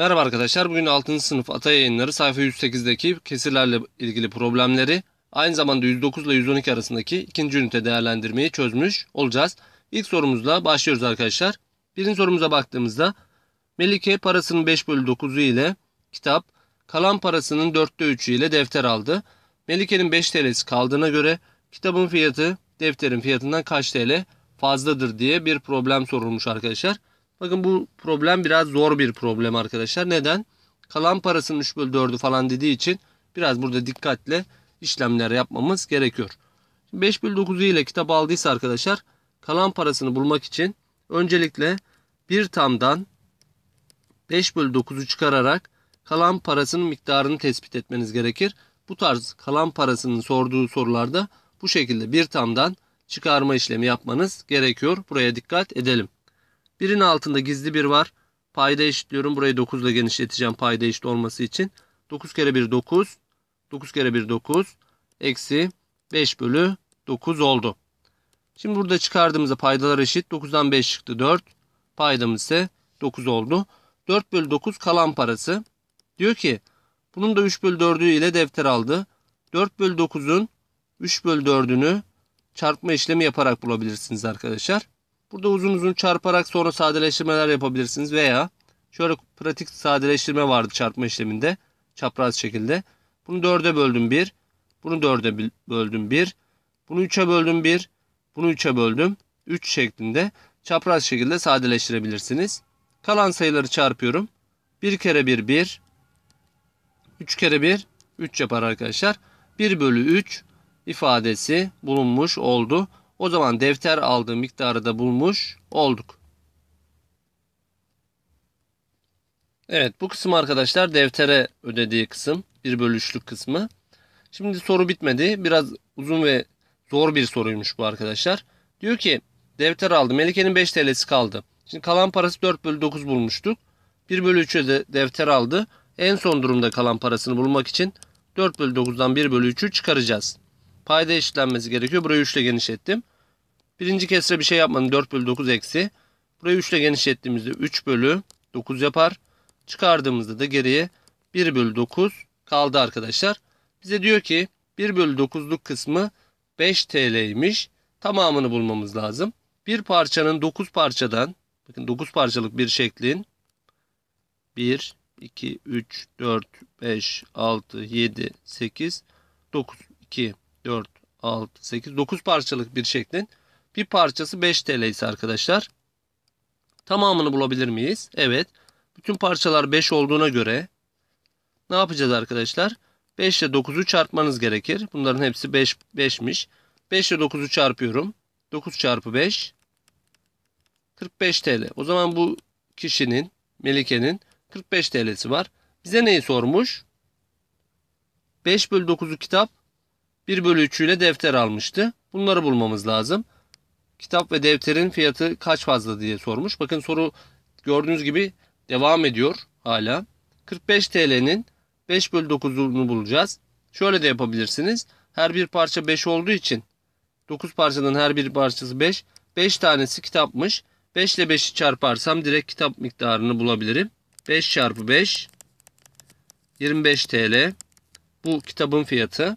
Merhaba arkadaşlar. Bugün 6. sınıf Ata yayınları sayfa 108'deki kesirlerle ilgili problemleri aynı zamanda 109 ile 112 arasındaki ikinci ünite değerlendirmeyi çözmüş olacağız. İlk sorumuzla başlıyoruz arkadaşlar. Birinci sorumuza baktığımızda Melike parasının 5 bölü 9'u ile kitap, kalan parasının 4'te 3'ü ile defter aldı. Melike'nin 5 TL'si kaldığına göre kitabın fiyatı defterin fiyatından kaç TL fazladır diye bir problem sorulmuş arkadaşlar. Bakın bu problem biraz zor bir problem arkadaşlar. Neden? Kalan parasının 3 bölü 4'ü falan dediği için biraz burada dikkatle işlemler yapmamız gerekiyor. 5 bölü 9'u ile kitap aldıysa arkadaşlar kalan parasını bulmak için öncelikle bir tamdan 5 bölü 9'u çıkararak kalan parasının miktarını tespit etmeniz gerekir. Bu tarz kalan parasının sorduğu sorularda bu şekilde bir tamdan çıkarma işlemi yapmanız gerekiyor. Buraya dikkat edelim. Birinin altında gizli bir var. Payda eşitliyorum. Burayı 9 ile genişleteceğim payda eşit olması için. 9 kere 1 9. 9 kere 1 9. Eksi 5 bölü 9 oldu. Şimdi burada çıkardığımızda paydalar eşit. 9'dan 5 çıktı 4. Paydamız ise 9 oldu. 4 bölü 9 kalan parası. Diyor ki bunun da 3 bölü 4'ü ile defter aldı. 4 bölü 9'un 3 bölü 4'ünü çarpma işlemi yaparak bulabilirsiniz arkadaşlar. Burada uzun uzun çarparak sonra sadeleştirmeler yapabilirsiniz veya şöyle pratik sadeleştirme vardı çarpma işleminde çapraz şekilde. Bunu 4'e böldüm 1. Bunu 4'e böldüm 1. Bunu 3'e böldüm 1. Bunu 3'e böldüm 3 şeklinde çapraz şekilde sadeleştirebilirsiniz. Kalan sayıları çarpıyorum. 1 kere 1 1. 3 kere 1 3 yapar arkadaşlar. 1 bölü 3 ifadesi bulunmuş oldu. O zaman defter aldığı miktarı da bulmuş olduk. Evet bu kısım arkadaşlar deftere ödediği kısım. bir bölü kısmı. Şimdi soru bitmedi. Biraz uzun ve zor bir soruymuş bu arkadaşlar. Diyor ki defter aldı. Melike'nin 5 TL'si kaldı. Şimdi kalan parası 4 bölü 9 bulmuştuk. 1 bölü 3'e de defter aldı. En son durumda kalan parasını bulmak için 4 bölü 9'dan 1 bölü 3'ü çıkaracağız. Payda eşitlenmesi gerekiyor. Burayı 3 ile genişlettim. Birinci kesre bir şey yapmadım. 4 bölü 9 eksi. Burayı 3 ile genişlettiğimizde 3 bölü 9 yapar. Çıkardığımızda da geriye 1 bölü 9 kaldı arkadaşlar. Bize diyor ki 1 bölü 9'luk kısmı 5 TL'ymiş. Tamamını bulmamız lazım. Bir parçanın 9 parçadan bakın 9 parçalık bir şeklin 1, 2, 3, 4, 5, 6, 7, 8, 9, 2, 4, 6, 8, 9 parçalık bir şeklin bir parçası 5 TL ise arkadaşlar. Tamamını bulabilir miyiz? Evet. Bütün parçalar 5 olduğuna göre ne yapacağız arkadaşlar? 5 ile 9'u çarpmanız gerekir. Bunların hepsi 5, 5'miş. 5 ile 9'u çarpıyorum. 9 çarpı 5 45 TL. O zaman bu kişinin Melike'nin 45 TL'si var. Bize neyi sormuş? 5 bölü 9'u kitap 1 bölü 3'ü ile defter almıştı. Bunları bulmamız lazım kitap ve defterin fiyatı kaç fazla diye sormuş. Bakın soru gördüğünüz gibi devam ediyor hala. 45 TL'nin 5 bölü 9'unu bulacağız. Şöyle de yapabilirsiniz. Her bir parça 5 olduğu için 9 parçanın her bir parçası 5. 5 tanesi kitapmış. 5 ile 5'i çarparsam direkt kitap miktarını bulabilirim. 5 çarpı 5 25 TL. Bu kitabın fiyatı.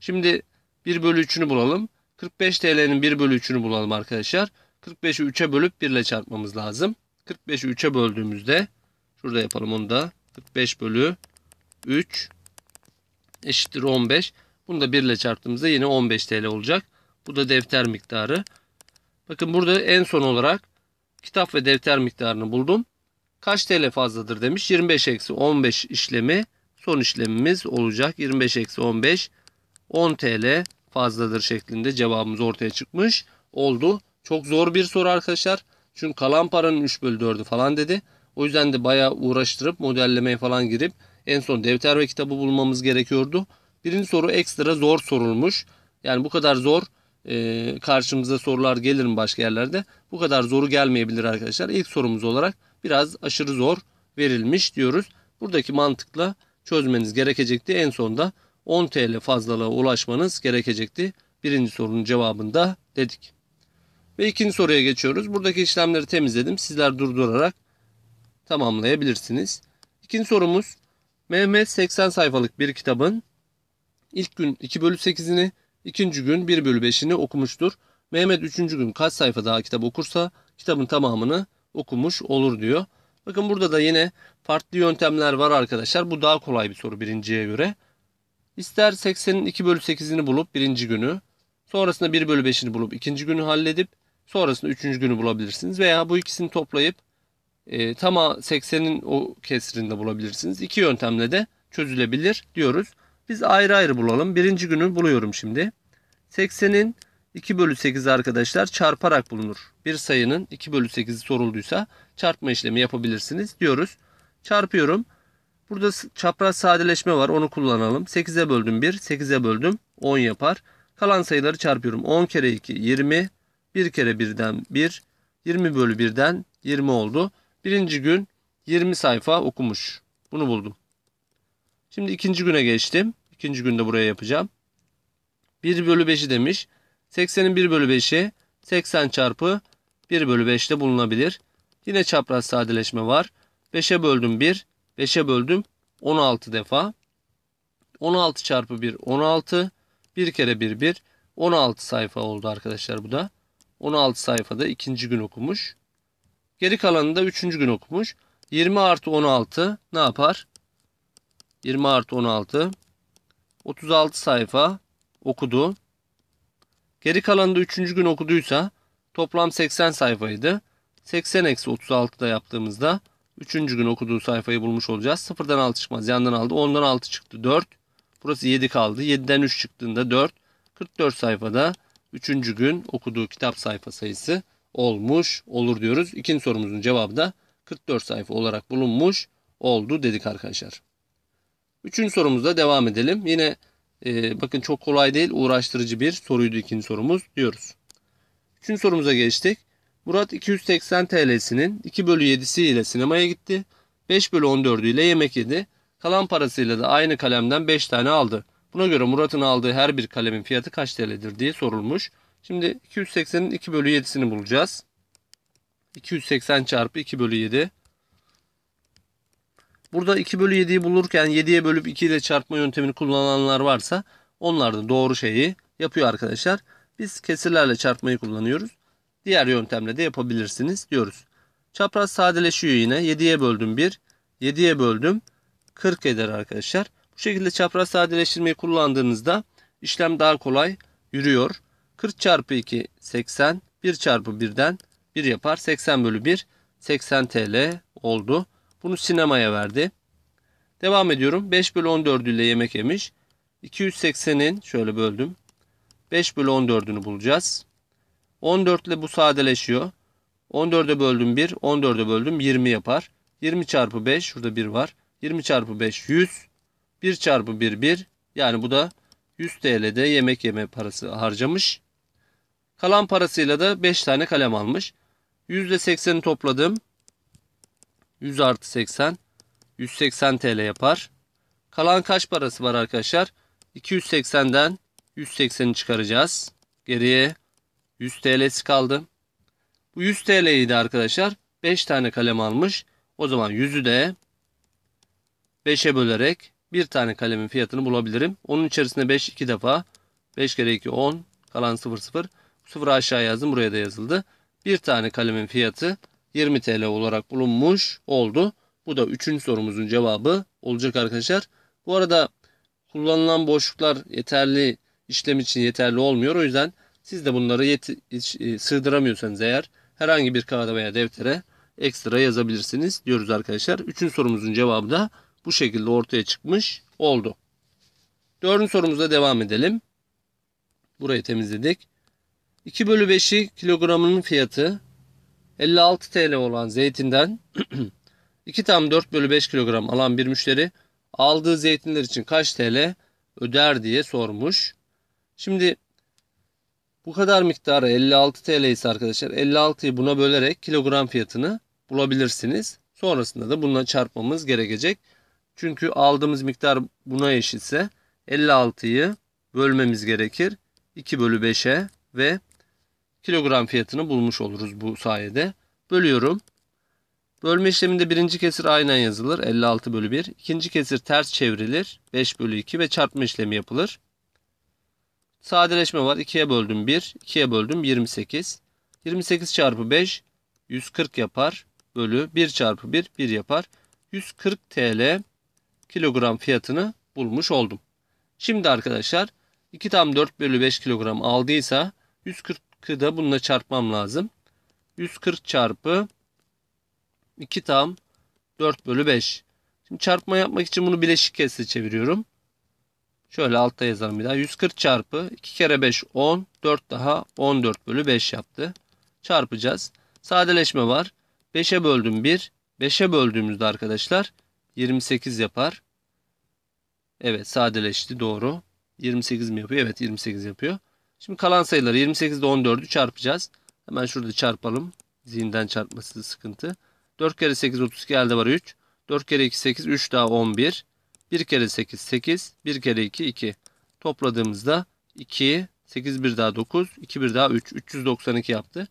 Şimdi 1 bölü 3'ünü bulalım. 45 TL'nin 1 bölü 3'ünü bulalım arkadaşlar. 45'i 3'e bölüp 1 ile çarpmamız lazım. 45'i 3'e böldüğümüzde şurada yapalım onu da. 45 bölü 3 eşittir 15. Bunu da 1 ile çarptığımızda yine 15 TL olacak. Bu da defter miktarı. Bakın burada en son olarak kitap ve defter miktarını buldum. Kaç TL fazladır demiş. 25 eksi 15 işlemi son işlemimiz olacak. 25 eksi 15 10 TL fazladır şeklinde cevabımız ortaya çıkmış oldu. Çok zor bir soru arkadaşlar. Çünkü kalan paranın 3 bölü 4'ü falan dedi. O yüzden de bayağı uğraştırıp modellemeye falan girip en son defter ve kitabı bulmamız gerekiyordu. Birinci soru ekstra zor sorulmuş. Yani bu kadar zor e, karşımıza sorular gelir mi başka yerlerde? Bu kadar zoru gelmeyebilir arkadaşlar. İlk sorumuz olarak biraz aşırı zor verilmiş diyoruz. Buradaki mantıkla çözmeniz gerekecekti. En sonda 10 TL fazlalığa ulaşmanız gerekecekti. Birinci sorunun cevabında dedik. Ve ikinci soruya geçiyoruz. Buradaki işlemleri temizledim. Sizler durdurarak tamamlayabilirsiniz. İkinci sorumuz Mehmet 80 sayfalık bir kitabın ilk gün 2 bölü 8'ini, ikinci gün 1 bölü 5'ini okumuştur. Mehmet 3. gün kaç sayfa daha kitap okursa kitabın tamamını okumuş olur diyor. Bakın burada da yine farklı yöntemler var arkadaşlar. Bu daha kolay bir soru birinciye göre. İster 80'in 2 bölü 8'ini bulup birinci günü, sonrasında 1 bölü 5'ini bulup ikinci günü halledip sonrasında üçüncü günü bulabilirsiniz. Veya bu ikisini toplayıp e, tama 80'in o kesirinde bulabilirsiniz. İki yöntemle de çözülebilir diyoruz. Biz ayrı ayrı bulalım. Birinci günü buluyorum şimdi. 80'in 2 bölü 8 arkadaşlar çarparak bulunur. Bir sayının 2 bölü 8'i sorulduysa çarpma işlemi yapabilirsiniz diyoruz. Çarpıyorum. Burada çapraz sadeleşme var. Onu kullanalım. 8'e böldüm 1. 8'e böldüm 10 yapar. Kalan sayıları çarpıyorum. 10 kere 2 20. 1 kere 1'den 1. 20 bölü 1'den 20 oldu. Birinci gün 20 sayfa okumuş. Bunu buldum. Şimdi ikinci güne geçtim. İkinci günde buraya yapacağım. 1 bölü 5'i demiş. 80'in 1 bölü 5'i 80 çarpı 1 bölü 5'te bulunabilir. Yine çapraz sadeleşme var. 5'e böldüm 1. 5'e böldüm 16 defa. 16 çarpı 1 16. 1 kere 1 1. 16 sayfa oldu arkadaşlar bu da. 16 sayfada ikinci gün okumuş. Geri kalanı da üçüncü gün okumuş. 20 artı 16 ne yapar? 20 artı 16. 36 sayfa okudu. Geri kalanı da üçüncü gün okuduysa toplam 80 sayfaydı. 80 eksi 36 da yaptığımızda Üçüncü gün okuduğu sayfayı bulmuş olacağız. Sıfırdan altı çıkmaz. Yandan aldı. Ondan altı çıktı. Dört. Burası yedi kaldı. Yediden üç çıktığında dört. Kırk dört sayfada üçüncü gün okuduğu kitap sayfa sayısı olmuş olur diyoruz. İkinci sorumuzun cevabı da 44 sayfa olarak bulunmuş oldu dedik arkadaşlar. Üçüncü sorumuzda devam edelim. Yine e, bakın çok kolay değil uğraştırıcı bir soruydu ikinci sorumuz diyoruz. Üçüncü sorumuza geçtik. Murat 280 TL'sinin 2 bölü 7'si ile sinemaya gitti. 5 bölü 14'ü ile yemek yedi. Kalan parasıyla da aynı kalemden 5 tane aldı. Buna göre Murat'ın aldığı her bir kalemin fiyatı kaç TL'dir diye sorulmuş. Şimdi 280'in 2 bölü 7'sini bulacağız. 280 çarpı 2 bölü 7. Burada 2 bölü 7'yi bulurken 7'ye bölüp 2 ile çarpma yöntemini kullananlar varsa onlar da doğru şeyi yapıyor arkadaşlar. Biz kesirlerle çarpmayı kullanıyoruz. Diğer yöntemle de yapabilirsiniz diyoruz. Çapraz sadeleşiyor yine. 7'ye böldüm 1. 7'ye böldüm 40 eder arkadaşlar. Bu şekilde çapraz sadeleştirmeyi kullandığınızda işlem daha kolay yürüyor. 40 çarpı 2 80. 1 çarpı 1'den 1 yapar. 80 bölü 1 80 TL oldu. Bunu sinemaya verdi. Devam ediyorum. 5 bölü 14 ile yemek yemiş. 280'in şöyle böldüm. 5 bölü 14'ünü bulacağız. 14 ile bu sadeleşiyor. 14'e böldüm 1, 14'e böldüm 20 yapar. 20 çarpı 5, şurada 1 var. 20 çarpı 5, 100. 1 çarpı 1, 1. Yani bu da 100 TL'de yemek yeme parası harcamış. Kalan parasıyla da 5 tane kalem almış. %80'i topladım. 100 artı 80. 180 TL yapar. Kalan kaç parası var arkadaşlar? 280'den 180'i çıkaracağız. Geriye 100 TL'si kaldı. Bu 100 TL'yi de arkadaşlar 5 tane kalem almış. O zaman 100'ü de 5'e bölerek bir tane kalemin fiyatını bulabilirim. Onun içerisinde 5 2 defa 5 kere 2 10 kalan 0 0 0 aşağı yazdım buraya da yazıldı. Bir tane kalemin fiyatı 20 TL olarak bulunmuş oldu. Bu da 3. sorumuzun cevabı olacak arkadaşlar. Bu arada kullanılan boşluklar yeterli işlem için yeterli olmuyor. O yüzden siz de bunları yeti- e, sığdıramıyorsanız eğer herhangi bir kağıda veya deftere ekstra yazabilirsiniz diyoruz arkadaşlar. Üçüncü sorumuzun cevabı da bu şekilde ortaya çıkmış oldu. Dördüncü sorumuza devam edelim. Burayı temizledik. 2 bölü 5'i kilogramının fiyatı 56 TL olan zeytinden 2 tam 4 bölü 5 kilogram alan bir müşteri aldığı zeytinler için kaç TL öder diye sormuş. Şimdi bu kadar miktarı 56 TL ise arkadaşlar 56'yı buna bölerek kilogram fiyatını bulabilirsiniz. Sonrasında da bununla çarpmamız gerekecek. Çünkü aldığımız miktar buna eşitse 56'yı bölmemiz gerekir. 2 bölü 5'e ve kilogram fiyatını bulmuş oluruz bu sayede. Bölüyorum. Bölme işleminde birinci kesir aynen yazılır. 56 bölü 1. İkinci kesir ters çevrilir. 5 bölü 2 ve çarpma işlemi yapılır. Sadeleşme var. 2'ye böldüm 1. 2'ye böldüm 28. 28 çarpı 5 140 yapar. Bölü 1 çarpı 1 1 yapar. 140 TL kilogram fiyatını bulmuş oldum. Şimdi arkadaşlar 2 tam 4 bölü 5 kilogram aldıysa 140'ı da bununla çarpmam lazım. 140 çarpı 2 tam 4 bölü 5. Şimdi çarpma yapmak için bunu bileşik kese çeviriyorum. Şöyle altta yazalım bir daha. 140 çarpı 2 kere 5 10. 4 daha 14 bölü 5 yaptı. Çarpacağız. Sadeleşme var. 5'e böldüm 1. 5'e böldüğümüzde arkadaşlar 28 yapar. Evet sadeleşti doğru. 28 mi yapıyor? Evet 28 yapıyor. Şimdi kalan sayıları 28 ile 14'ü çarpacağız. Hemen şurada çarpalım. Zihinden çarpması sıkıntı. 4 kere 8 32 elde var 3. 4 kere 2 8 3 daha 11. 1 kere 8 8, 1 kere 2 2. Topladığımızda 2, 8 bir daha 9, 2 bir daha 3, 392 yaptı.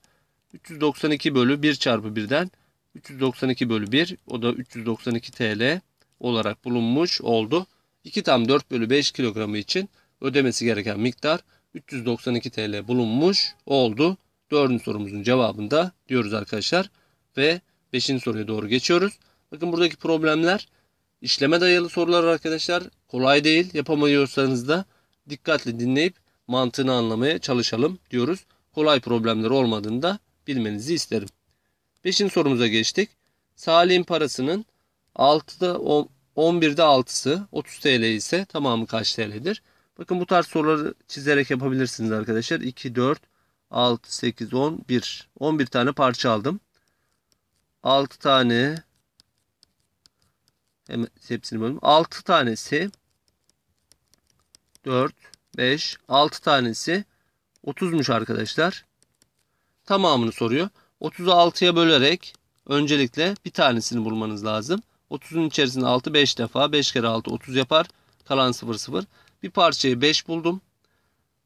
392 bölü 1 çarpı 1'den 392 bölü 1 o da 392 TL olarak bulunmuş oldu. 2 tam 4 bölü 5 kilogramı için ödemesi gereken miktar 392 TL bulunmuş oldu. 4. sorumuzun cevabında diyoruz arkadaşlar. Ve 5. soruya doğru geçiyoruz. Bakın buradaki problemler İşleme dayalı sorular arkadaşlar kolay değil. Yapamıyorsanız da dikkatli dinleyip mantığını anlamaya çalışalım diyoruz. Kolay problemler olmadığında bilmenizi isterim. Beşinci sorumuza geçtik. Salim parasının 6'da 11'de 6'sı 30 TL ise tamamı kaç TL'dir? Bakın bu tarz soruları çizerek yapabilirsiniz arkadaşlar. 2, 4, 6, 8, 10, 1. 11 tane parça aldım. 6 tane Hemen hepsini bölüm. 6 tanesi 4, 5, 6 tanesi 30'muş arkadaşlar. Tamamını soruyor. 30'u 6'ya bölerek öncelikle bir tanesini bulmanız lazım. 30'un içerisinde 6 5 defa 5 kere 6 30 yapar. Kalan 0 0. Bir parçayı 5 buldum.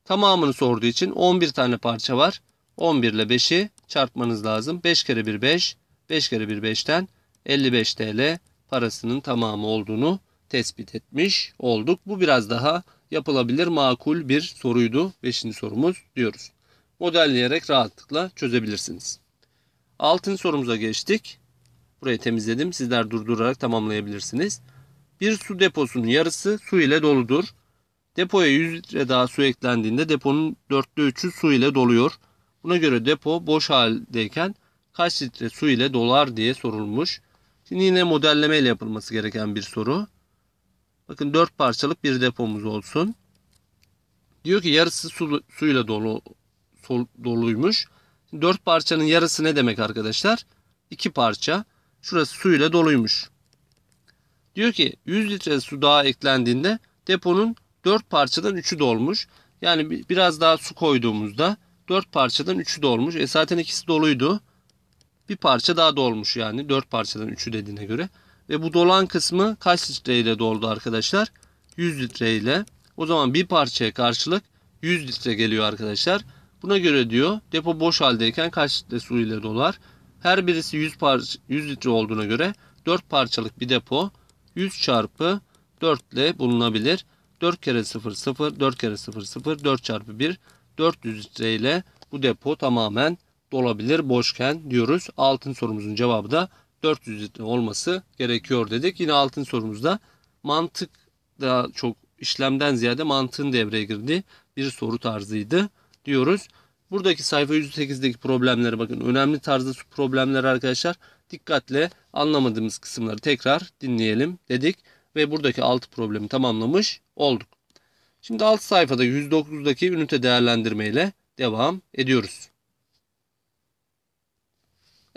Tamamını sorduğu için 11 tane parça var. 11 ile 5'i çarpmanız lazım. 5 kere 1 5. 5 kere 1 5'ten 55 TL parasının tamamı olduğunu tespit etmiş olduk. Bu biraz daha yapılabilir makul bir soruydu. Beşinci sorumuz diyoruz. Modelleyerek rahatlıkla çözebilirsiniz. Altın sorumuza geçtik. Burayı temizledim. Sizler durdurarak tamamlayabilirsiniz. Bir su deposunun yarısı su ile doludur. Depoya 100 litre daha su eklendiğinde deponun dörtte üçü su ile doluyor. Buna göre depo boş haldeyken kaç litre su ile dolar diye sorulmuş. Şimdi yine modelleme ile yapılması gereken bir soru. Bakın 4 parçalık bir depomuz olsun. Diyor ki yarısı su, suyla dolu sol, doluymuş. Şimdi 4 parçanın yarısı ne demek arkadaşlar? 2 parça. Şurası suyla doluymuş. Diyor ki 100 litre su daha eklendiğinde deponun 4 parçadan 3'ü dolmuş. Yani biraz daha su koyduğumuzda 4 parçadan 3'ü dolmuş. E zaten ikisi doluydu bir parça daha dolmuş yani. 4 parçadan 3'ü dediğine göre. Ve bu dolan kısmı kaç litre ile doldu arkadaşlar? 100 litre ile O zaman bir parçaya karşılık 100 litre geliyor arkadaşlar. Buna göre diyor depo boş haldeyken kaç litre su ile dolar? Her birisi 100, parça, 100 litre olduğuna göre 4 parçalık bir depo 100 çarpı 4 ile bulunabilir. 4 kere 0 0 4 kere 0 0 4 çarpı 1 400 litre ile bu depo tamamen da olabilir boşken diyoruz. Altın sorumuzun cevabı da 400 litre olması gerekiyor dedik. Yine altın sorumuzda mantık daha çok işlemden ziyade mantığın devreye girdiği bir soru tarzıydı diyoruz. Buradaki sayfa 108'deki problemlere bakın. Önemli tarzda problemler arkadaşlar. Dikkatle anlamadığımız kısımları tekrar dinleyelim dedik. Ve buradaki 6 problemi tamamlamış olduk. Şimdi alt sayfada 109'daki ünite değerlendirmeyle devam ediyoruz.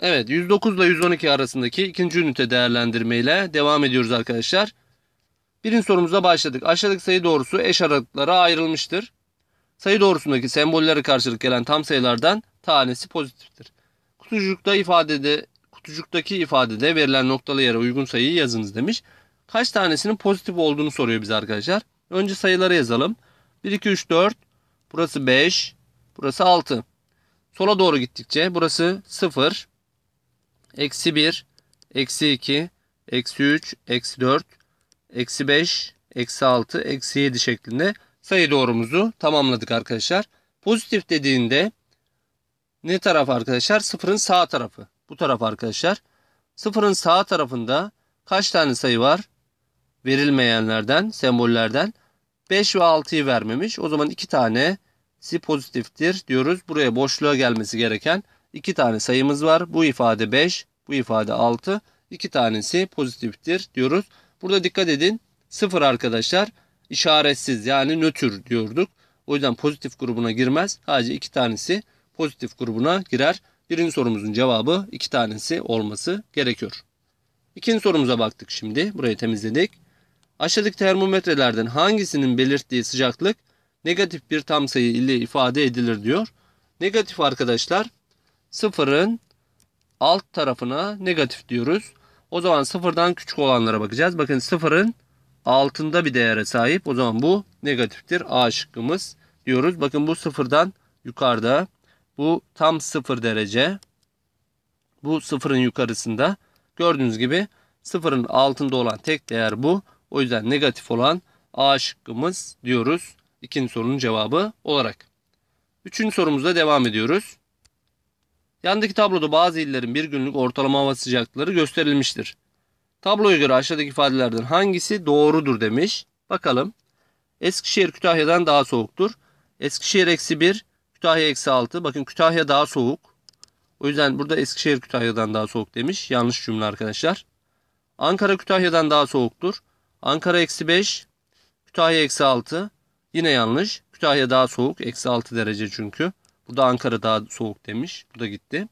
Evet 109 ile 112 arasındaki ikinci ünite değerlendirmeyle devam ediyoruz arkadaşlar. Birinci sorumuza başladık. Aşağıdaki sayı doğrusu eş aralıklara ayrılmıştır. Sayı doğrusundaki sembollere karşılık gelen tam sayılardan tanesi pozitiftir. Kutucukta ifadede kutucuktaki ifadede verilen noktalı yere uygun sayıyı yazınız demiş. Kaç tanesinin pozitif olduğunu soruyor bize arkadaşlar. Önce sayıları yazalım. 1, 2, 3, 4. Burası 5. Burası 6. Sola doğru gittikçe burası 0. Eksi 1, eksi 2, eksi 3, eksi 4, eksi 5, eksi 6, eksi 7 şeklinde sayı doğrumuzu tamamladık arkadaşlar. Pozitif dediğinde ne taraf arkadaşlar? Sıfırın sağ tarafı. Bu taraf arkadaşlar. Sıfırın sağ tarafında kaç tane sayı var? Verilmeyenlerden, sembollerden 5 ve 6'yı vermemiş. O zaman 2 tane si pozitiftir diyoruz. Buraya boşluğa gelmesi gereken 2 tane sayımız var. Bu ifade 5, bu ifade 6. 2 tanesi pozitiftir diyoruz. Burada dikkat edin. 0 arkadaşlar işaretsiz yani nötr diyorduk. O yüzden pozitif grubuna girmez. Sadece 2 tanesi pozitif grubuna girer. Birinci sorumuzun cevabı 2 tanesi olması gerekiyor. İkinci sorumuza baktık şimdi. Burayı temizledik. Aşağıdaki termometrelerden hangisinin belirttiği sıcaklık negatif bir tam sayı ile ifade edilir diyor. Negatif arkadaşlar sıfırın alt tarafına negatif diyoruz. O zaman sıfırdan küçük olanlara bakacağız. Bakın sıfırın altında bir değere sahip. O zaman bu negatiftir. A şıkkımız diyoruz. Bakın bu sıfırdan yukarıda. Bu tam sıfır derece. Bu sıfırın yukarısında. Gördüğünüz gibi sıfırın altında olan tek değer bu. O yüzden negatif olan A şıkkımız diyoruz. İkinci sorunun cevabı olarak. Üçüncü sorumuzda devam ediyoruz. Yandaki tabloda bazı illerin bir günlük ortalama hava sıcaklıkları gösterilmiştir. Tabloya göre aşağıdaki ifadelerden hangisi doğrudur demiş. Bakalım. Eskişehir Kütahya'dan daha soğuktur. Eskişehir eksi 1, Kütahya eksi 6. Bakın Kütahya daha soğuk. O yüzden burada Eskişehir Kütahya'dan daha soğuk demiş. Yanlış cümle arkadaşlar. Ankara Kütahya'dan daha soğuktur. Ankara eksi 5, Kütahya eksi 6. Yine yanlış. Kütahya daha soğuk. Eksi 6 derece çünkü. Bu da Ankara daha soğuk demiş. Bu da gitti.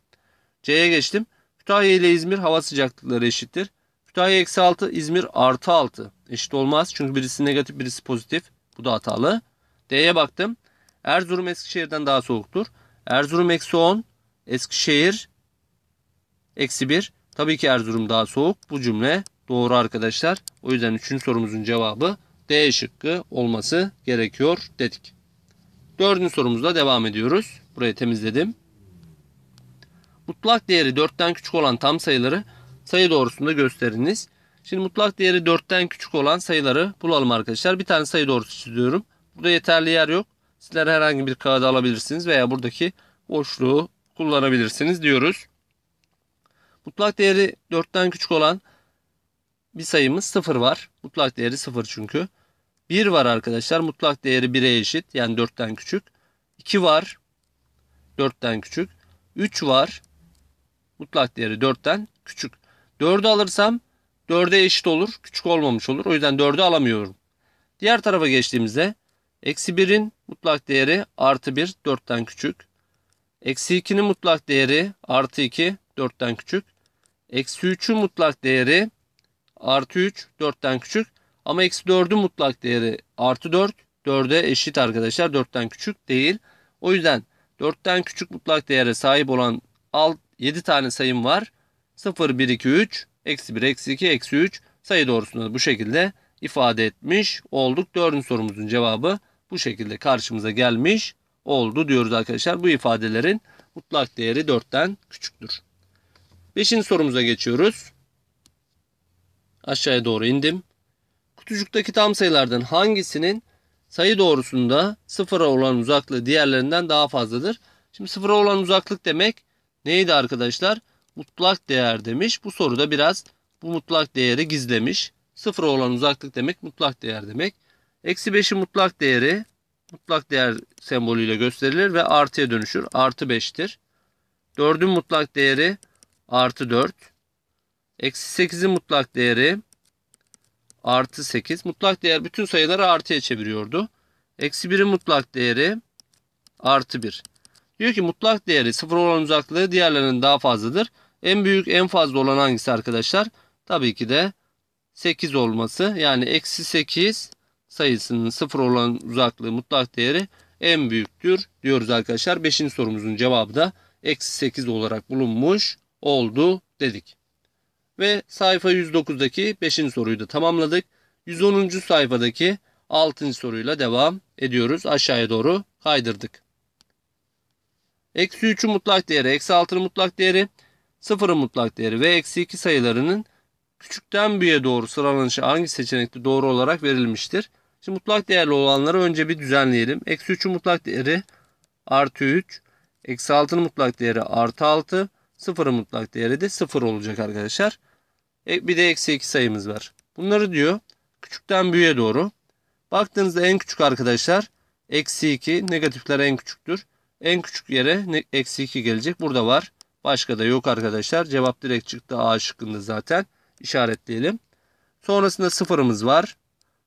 C'ye geçtim. Kütahya ile İzmir hava sıcaklıkları eşittir. Kütahya eksi 6, İzmir artı 6. Eşit olmaz. Çünkü birisi negatif, birisi pozitif. Bu da hatalı. D'ye baktım. Erzurum Eskişehir'den daha soğuktur. Erzurum eksi 10, Eskişehir eksi 1. Tabii ki Erzurum daha soğuk. Bu cümle doğru arkadaşlar. O yüzden 3. sorumuzun cevabı D şıkkı olması gerekiyor dedik. 4. sorumuzla devam ediyoruz. Burayı temizledim. Mutlak değeri 4'ten küçük olan tam sayıları sayı doğrusunda gösteriniz. Şimdi mutlak değeri 4'ten küçük olan sayıları bulalım arkadaşlar. Bir tane sayı doğrusu çiziyorum. Burada yeterli yer yok. Sizler herhangi bir kağıda alabilirsiniz veya buradaki boşluğu kullanabilirsiniz diyoruz. Mutlak değeri 4'ten küçük olan bir sayımız 0 var. Mutlak değeri 0 çünkü. 1 var arkadaşlar. Mutlak değeri 1'e eşit. Yani 4'ten küçük. 2 var. 4'ten küçük. 3 var. Mutlak değeri 4'ten küçük. 4'ü alırsam 4'e eşit olur. Küçük olmamış olur. O yüzden 4'ü alamıyorum. Diğer tarafa geçtiğimizde eksi 1'in mutlak değeri artı 1 4'ten küçük. Eksi 2'nin mutlak değeri artı 2 4'ten küçük. Eksi 3'ün mutlak değeri artı 3 4'ten küçük. Ama eksi 4'ün mutlak değeri artı 4 4'e eşit arkadaşlar 4'ten küçük değil. O yüzden 4'ten küçük mutlak değere sahip olan alt 7 tane sayım var. 0, 1, 2, 3, eksi 1, eksi 2, eksi 3 sayı doğrusunu bu şekilde ifade etmiş olduk. Dördüncü sorumuzun cevabı bu şekilde karşımıza gelmiş oldu diyoruz arkadaşlar. Bu ifadelerin mutlak değeri 4'ten küçüktür. Beşinci sorumuza geçiyoruz. Aşağıya doğru indim. Kutucuktaki tam sayılardan hangisinin sayı doğrusunda sıfıra olan uzaklığı diğerlerinden daha fazladır. Şimdi sıfıra olan uzaklık demek neydi arkadaşlar? Mutlak değer demiş. Bu soruda biraz bu mutlak değeri gizlemiş. Sıfıra olan uzaklık demek mutlak değer demek. Eksi 5'in mutlak değeri mutlak değer sembolüyle gösterilir ve artıya dönüşür. Artı 5'tir. 4'ün mutlak değeri artı 4. Eksi 8'in mutlak değeri artı 8. Mutlak değer bütün sayıları artıya çeviriyordu. Eksi 1'in mutlak değeri artı 1. Diyor ki mutlak değeri sıfır olan uzaklığı diğerlerinin daha fazladır. En büyük en fazla olan hangisi arkadaşlar? Tabii ki de 8 olması. Yani eksi 8 sayısının sıfır olan uzaklığı mutlak değeri en büyüktür diyoruz arkadaşlar. 5. sorumuzun cevabı da eksi 8 olarak bulunmuş oldu dedik. Ve sayfa 109'daki 5. soruyu da tamamladık. 110. sayfadaki 6. soruyla devam ediyoruz. Aşağıya doğru kaydırdık. Eksi 3'ü mutlak değeri, eksi 6'nın mutlak değeri, 0'ın mutlak değeri ve eksi 2 sayılarının küçükten büyüğe doğru sıralanışı hangi seçenekte doğru olarak verilmiştir? Şimdi mutlak değerli olanları önce bir düzenleyelim. Eksi 3'ün mutlak değeri artı 3, eksi 6'nın mutlak değeri artı 6, Sıfırın mutlak değeri de sıfır olacak arkadaşlar. E, bir de eksi 2 sayımız var. Bunları diyor küçükten büyüğe doğru. Baktığınızda en küçük arkadaşlar eksi 2 negatifler en küçüktür. En küçük yere eksi 2 gelecek. Burada var. Başka da yok arkadaşlar. Cevap direkt çıktı A şıkkında zaten. İşaretleyelim. Sonrasında sıfırımız var.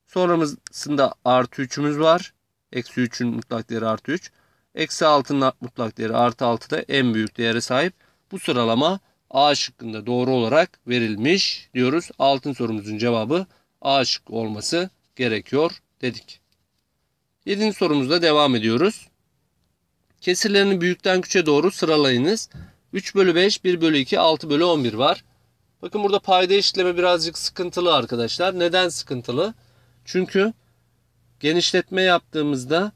Sonrasında artı 3'ümüz var. Eksi 3'ün mutlak değeri artı 3. Eksi 6'nın mutlak değeri artı 6 da en büyük değere sahip. Bu sıralama A şıkkında doğru olarak verilmiş diyoruz. Altın sorumuzun cevabı A şıkkı olması gerekiyor dedik. Yedinci sorumuzda devam ediyoruz. Kesirlerini büyükten küçüğe doğru sıralayınız. 3 bölü 5, 1 bölü 2, 6 bölü 11 var. Bakın burada payda eşitleme birazcık sıkıntılı arkadaşlar. Neden sıkıntılı? Çünkü genişletme yaptığımızda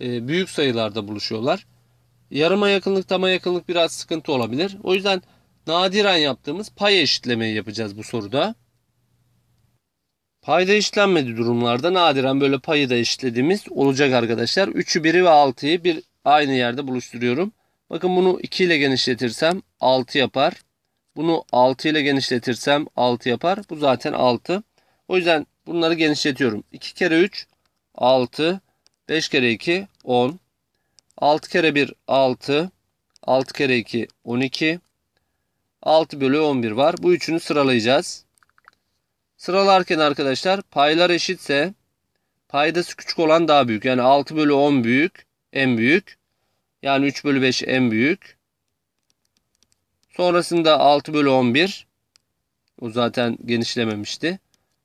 e, büyük sayılarda buluşuyorlar yarıma yakınlık tama yakınlık biraz sıkıntı olabilir. O yüzden nadiren yaptığımız pay eşitlemeyi yapacağız bu soruda. Payda eşitlenmedi durumlarda nadiren böyle payı da eşitlediğimiz olacak arkadaşlar. 3'ü 1'i ve 6'yı bir aynı yerde buluşturuyorum. Bakın bunu 2 ile genişletirsem 6 yapar. Bunu 6 ile genişletirsem 6 yapar. Bu zaten 6. O yüzden bunları genişletiyorum. 2 kere 3 6 5 kere 2 10 6 kere 1 6. 6 kere 2 12. 6 bölü 11 var. Bu üçünü sıralayacağız. Sıralarken arkadaşlar paylar eşitse paydası küçük olan daha büyük. Yani 6 bölü 10 büyük. En büyük. Yani 3 bölü 5 en büyük. Sonrasında 6 bölü 11. O zaten genişlememişti.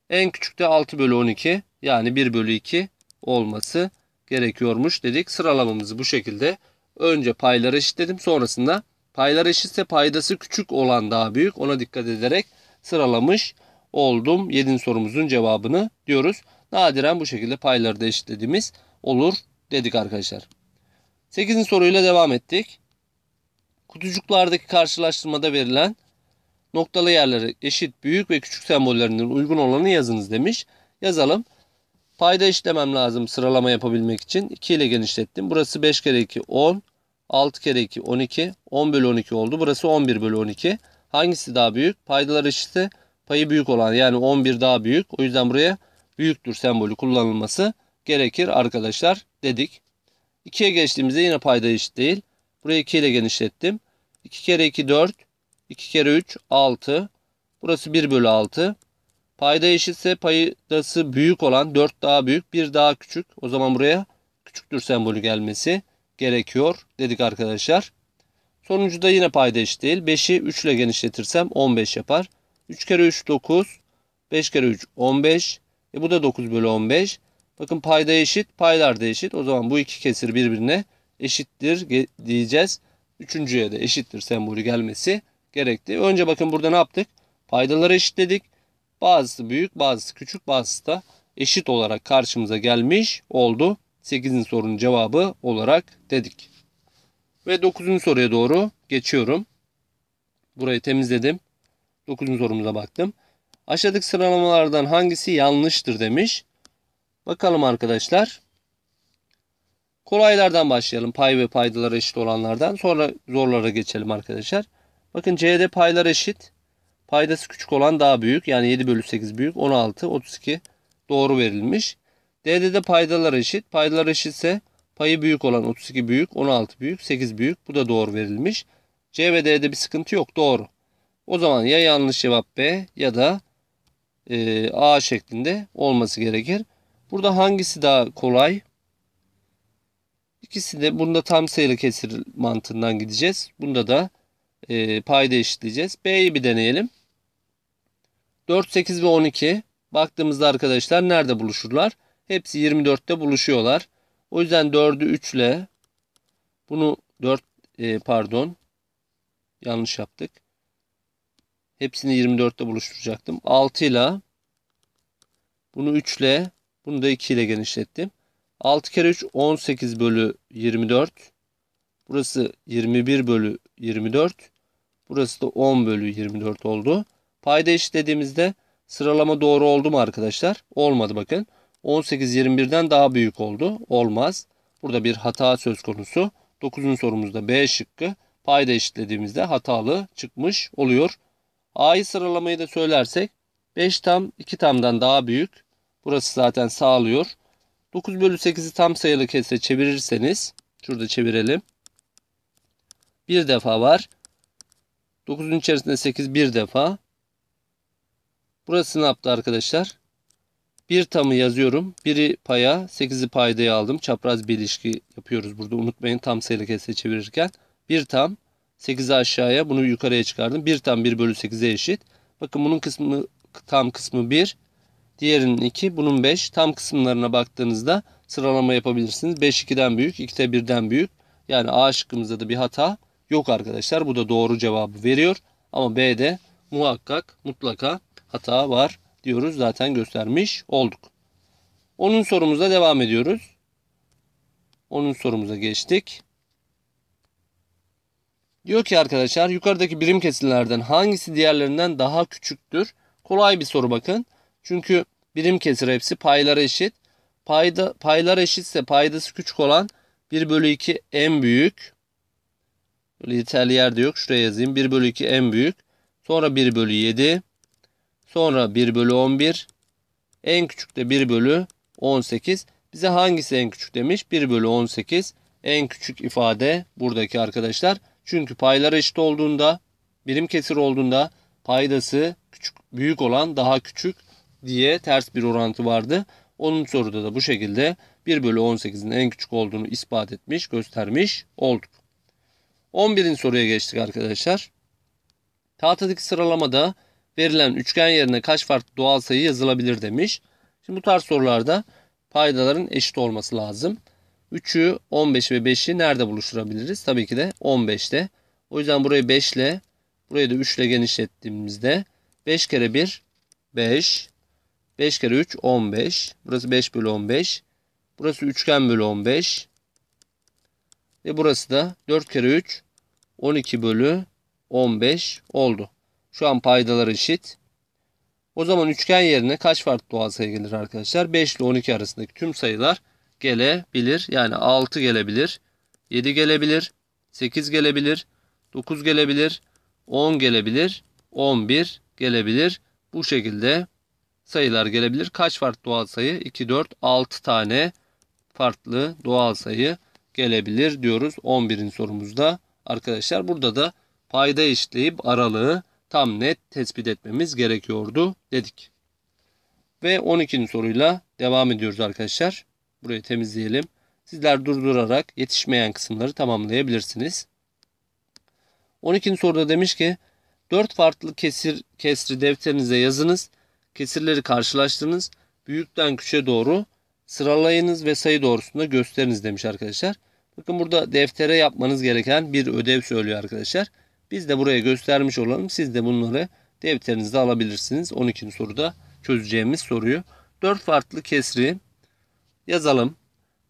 En küçük de 6 bölü 12. Yani 1 bölü 2 olması gerekiyormuş dedik. Sıralamamızı bu şekilde önce payları eşitledim. Sonrasında paylar eşitse paydası küçük olan daha büyük. Ona dikkat ederek sıralamış oldum. 7. sorumuzun cevabını diyoruz. Nadiren bu şekilde payları da eşitlediğimiz olur dedik arkadaşlar. 8. soruyla devam ettik. Kutucuklardaki karşılaştırmada verilen noktalı yerleri eşit büyük ve küçük sembollerinin uygun olanı yazınız demiş. Yazalım. Payda işlemem lazım sıralama yapabilmek için. 2 ile genişlettim. Burası 5 kere 2 10. 6 kere 2 12. 10 bölü 12 oldu. Burası 11 bölü 12. Hangisi daha büyük? Paydalar eşiti payı büyük olan yani 11 daha büyük. O yüzden buraya büyüktür sembolü kullanılması gerekir arkadaşlar dedik. 2'ye geçtiğimizde yine payda eşit değil. Burayı 2 ile genişlettim. 2 kere 2 4. 2 kere 3 6. Burası 1 bölü 6. Payda eşitse paydası büyük olan 4 daha büyük 1 daha küçük. O zaman buraya küçüktür sembolü gelmesi gerekiyor dedik arkadaşlar. Sonuncu da yine payda eşit değil. 5'i 3 ile genişletirsem 15 yapar. 3 kere 3 9. 5 kere 3 15. E bu da 9 bölü 15. Bakın payda eşit paylar da eşit. O zaman bu iki kesir birbirine eşittir diyeceğiz. Üçüncüye de eşittir sembolü gelmesi gerekti. Önce bakın burada ne yaptık? Paydaları eşitledik. Bazısı büyük, bazısı küçük, bazısı da eşit olarak karşımıza gelmiş oldu. 8. sorunun cevabı olarak dedik. Ve 9. soruya doğru geçiyorum. Burayı temizledim. 9. sorumuza baktım. Aşağıdaki sıralamalardan hangisi yanlıştır demiş. Bakalım arkadaşlar. Kolaylardan başlayalım. Pay ve paydalar eşit olanlardan. Sonra zorlara geçelim arkadaşlar. Bakın C'de paylar eşit. Paydası küçük olan daha büyük. Yani 7 bölü 8 büyük. 16, 32 doğru verilmiş. D'de de paydalar eşit. Paydalar eşitse payı büyük olan 32 büyük, 16 büyük, 8 büyük. Bu da doğru verilmiş. C ve D'de bir sıkıntı yok. Doğru. O zaman ya yanlış cevap B ya da e, A şeklinde olması gerekir. Burada hangisi daha kolay? İkisi de bunda tam sayılı kesir mantığından gideceğiz. Bunda da e, payda eşitleyeceğiz. B'yi bir deneyelim. 4, 8 ve 12 baktığımızda arkadaşlar nerede buluşurlar? Hepsi 24'te buluşuyorlar. O yüzden 4'ü 3 ile bunu 4 e, pardon yanlış yaptık. Hepsini 24'te buluşturacaktım. 6 ile bunu 3 ile bunu da 2 ile genişlettim. 6 kere 3 18 bölü 24. Burası 21 bölü 24. Burası da 10 bölü 24 oldu. Payda eşitlediğimizde sıralama doğru oldu mu arkadaşlar? Olmadı bakın. 18 21'den daha büyük oldu. Olmaz. Burada bir hata söz konusu. 9. sorumuzda B şıkkı payda eşitlediğimizde hatalı çıkmış oluyor. A'yı sıralamayı da söylersek 5 tam 2 tamdan daha büyük. Burası zaten sağlıyor. 9 bölü 8'i tam sayılı kese çevirirseniz şurada çevirelim. Bir defa var. 9'un içerisinde 8 bir defa. Burası ne yaptı arkadaşlar? Bir tamı yazıyorum. Biri paya, sekizi paydaya aldım. Çapraz bir ilişki yapıyoruz burada. Unutmayın tam sayılı çevirirken. Bir tam, 8'i aşağıya, bunu yukarıya çıkardım. Bir tam bir bölü sekize eşit. Bakın bunun kısmı tam kısmı bir, Diğerinin iki. bunun beş Tam kısımlarına baktığınızda sıralama yapabilirsiniz. Beş 2'den büyük, 2 de 1'den büyük. Yani A şıkkımızda da bir hata yok arkadaşlar. Bu da doğru cevabı veriyor. Ama B'de muhakkak mutlaka hata var diyoruz. Zaten göstermiş olduk. Onun sorumuza devam ediyoruz. Onun sorumuza geçtik. Diyor ki arkadaşlar yukarıdaki birim kesirlerden hangisi diğerlerinden daha küçüktür? Kolay bir soru bakın. Çünkü birim kesir hepsi paylara eşit. Payda, paylar eşitse paydası küçük olan 1 bölü 2 en büyük. Böyle yeterli yerde yok. Şuraya yazayım. 1 bölü 2 en büyük. Sonra 1 bölü 7. Sonra 1 bölü 11. En küçük de 1 bölü 18. Bize hangisi en küçük demiş? 1 bölü 18. En küçük ifade buradaki arkadaşlar. Çünkü paylar eşit olduğunda birim kesir olduğunda paydası küçük büyük olan daha küçük diye ters bir orantı vardı. Onun soruda da bu şekilde 1 bölü 18'in en küçük olduğunu ispat etmiş, göstermiş olduk. 11. soruya geçtik arkadaşlar. Tahtadaki sıralamada verilen üçgen yerine kaç farklı doğal sayı yazılabilir demiş. Şimdi bu tarz sorularda paydaların eşit olması lazım. 3'ü 15 ve 5'i nerede buluşturabiliriz? Tabii ki de 15'te. O yüzden burayı 5 ile burayı da 3 ile genişlettiğimizde 5 kere 1 5 5 kere 3 15 burası 5 bölü 15 burası üçgen bölü 15 ve burası da 4 kere 3 12 bölü 15 oldu. Şu an paydalar eşit. O zaman üçgen yerine kaç farklı doğal sayı gelir arkadaşlar? 5 ile 12 arasındaki tüm sayılar gelebilir. Yani 6 gelebilir, 7 gelebilir, 8 gelebilir, 9 gelebilir, 10 gelebilir, 11 gelebilir. Bu şekilde sayılar gelebilir. Kaç farklı doğal sayı? 2, 4, 6 tane farklı doğal sayı gelebilir diyoruz 11'in sorumuzda. Arkadaşlar burada da payda eşitleyip aralığı tam net tespit etmemiz gerekiyordu dedik. Ve 12. soruyla devam ediyoruz arkadaşlar. Burayı temizleyelim. Sizler durdurarak yetişmeyen kısımları tamamlayabilirsiniz. 12. soruda demiş ki 4 farklı kesir kesri defterinize yazınız. Kesirleri karşılaştırınız. Büyükten küçüğe doğru sıralayınız ve sayı doğrusunda gösteriniz demiş arkadaşlar. Bakın burada deftere yapmanız gereken bir ödev söylüyor arkadaşlar. Biz de buraya göstermiş olalım. Siz de bunları defterinizde alabilirsiniz. 12. soruda çözeceğimiz soruyu. 4 farklı kesri yazalım.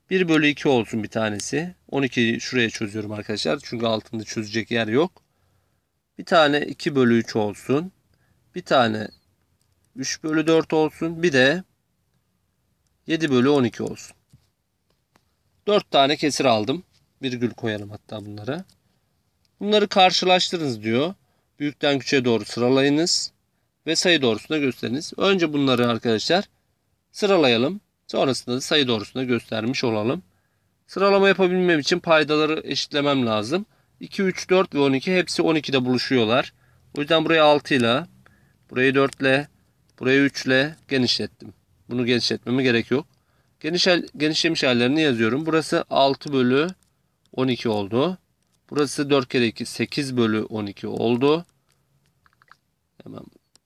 1 bölü 2 olsun bir tanesi. 12 şuraya çözüyorum arkadaşlar. Çünkü altında çözecek yer yok. Bir tane 2 bölü 3 olsun. Bir tane 3 bölü 4 olsun. Bir de 7 bölü 12 olsun. 4 tane kesir aldım. Virgül koyalım hatta bunlara. Bunları karşılaştırınız diyor. Büyükten küçüğe doğru sıralayınız ve sayı doğrusuna gösteriniz. Önce bunları arkadaşlar sıralayalım. Sonrasında da sayı doğrusuna göstermiş olalım. Sıralama yapabilmem için paydaları eşitlemem lazım. 2, 3, 4 ve 12 hepsi 12'de buluşuyorlar. O yüzden buraya 6 ile, burayı 4 ile, burayı 3 ile genişlettim. Bunu genişletmeme gerek yok. Geniş, genişlemiş hallerini yazıyorum. Burası 6 bölü 12 oldu. Burası 4 kere 2 8 bölü 12 oldu. Hemen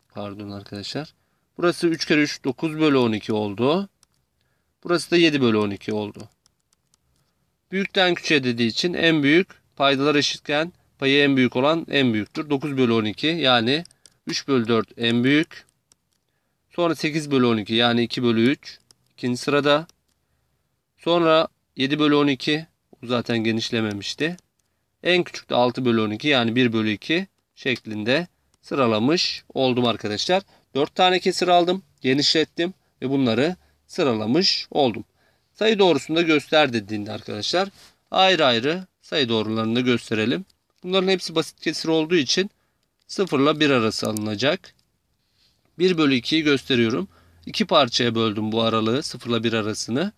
pardon arkadaşlar. Burası 3 kere 3 9 bölü 12 oldu. Burası da 7 bölü 12 oldu. Büyükten küçüğe dediği için en büyük paydalar eşitken payı en büyük olan en büyüktür. 9 bölü 12 yani 3 bölü 4 en büyük. Sonra 8 bölü 12 yani 2 bölü 3 ikinci sırada. Sonra 7 bölü 12 bu zaten genişlememişti. En küçük de 6 bölü 12 yani 1 bölü 2 şeklinde sıralamış oldum arkadaşlar. 4 tane kesir aldım, genişlettim ve bunları sıralamış oldum. Sayı doğrusunda göster dediğinde arkadaşlar ayrı ayrı sayı doğrularını da gösterelim. Bunların hepsi basit kesir olduğu için 0 ile 1 arası alınacak. 1 bölü 2'yi gösteriyorum. 2 parçaya böldüm bu aralığı 0 ile 1 arasını.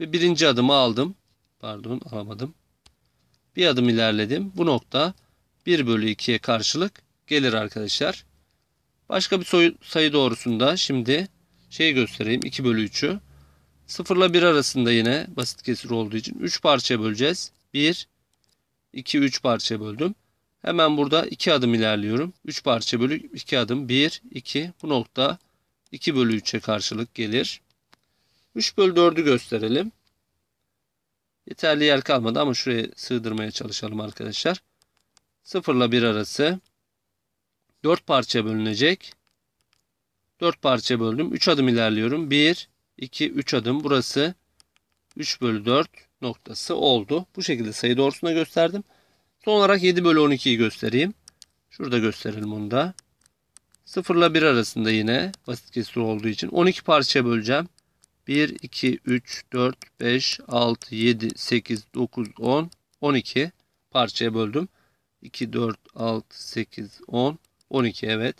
Ve birinci adımı aldım. Pardon alamadım. Bir adım ilerledim. Bu nokta 1 bölü 2'ye karşılık gelir arkadaşlar. Başka bir sayı doğrusunda şimdi şey göstereyim 2 bölü 3'ü. 0 ile 1 arasında yine basit kesir olduğu için 3 parçaya böleceğiz. 1, 2, 3 parçaya böldüm. Hemen burada 2 adım ilerliyorum. 3 parça bölü 2 adım. 1, 2. Bu nokta 2 bölü 3'e karşılık gelir. 3 bölü 4'ü gösterelim. Yeterli yer kalmadı ama şuraya sığdırmaya çalışalım arkadaşlar. 0 ile 1 arası 4 parça bölünecek. 4 parça böldüm. 3 adım ilerliyorum. 1, 2, 3 adım. Burası 3 bölü 4 noktası oldu. Bu şekilde sayı doğrusuna gösterdim. Son olarak 7 bölü 12'yi göstereyim. Şurada gösterelim onu da. 0 ile 1 arasında yine basit kesir olduğu için 12 parçaya böleceğim. 1, 2, 3, 4, 5, 6, 7, 8, 9, 10, 12 parçaya böldüm. 2, 4, 6, 8, 10, 12 evet.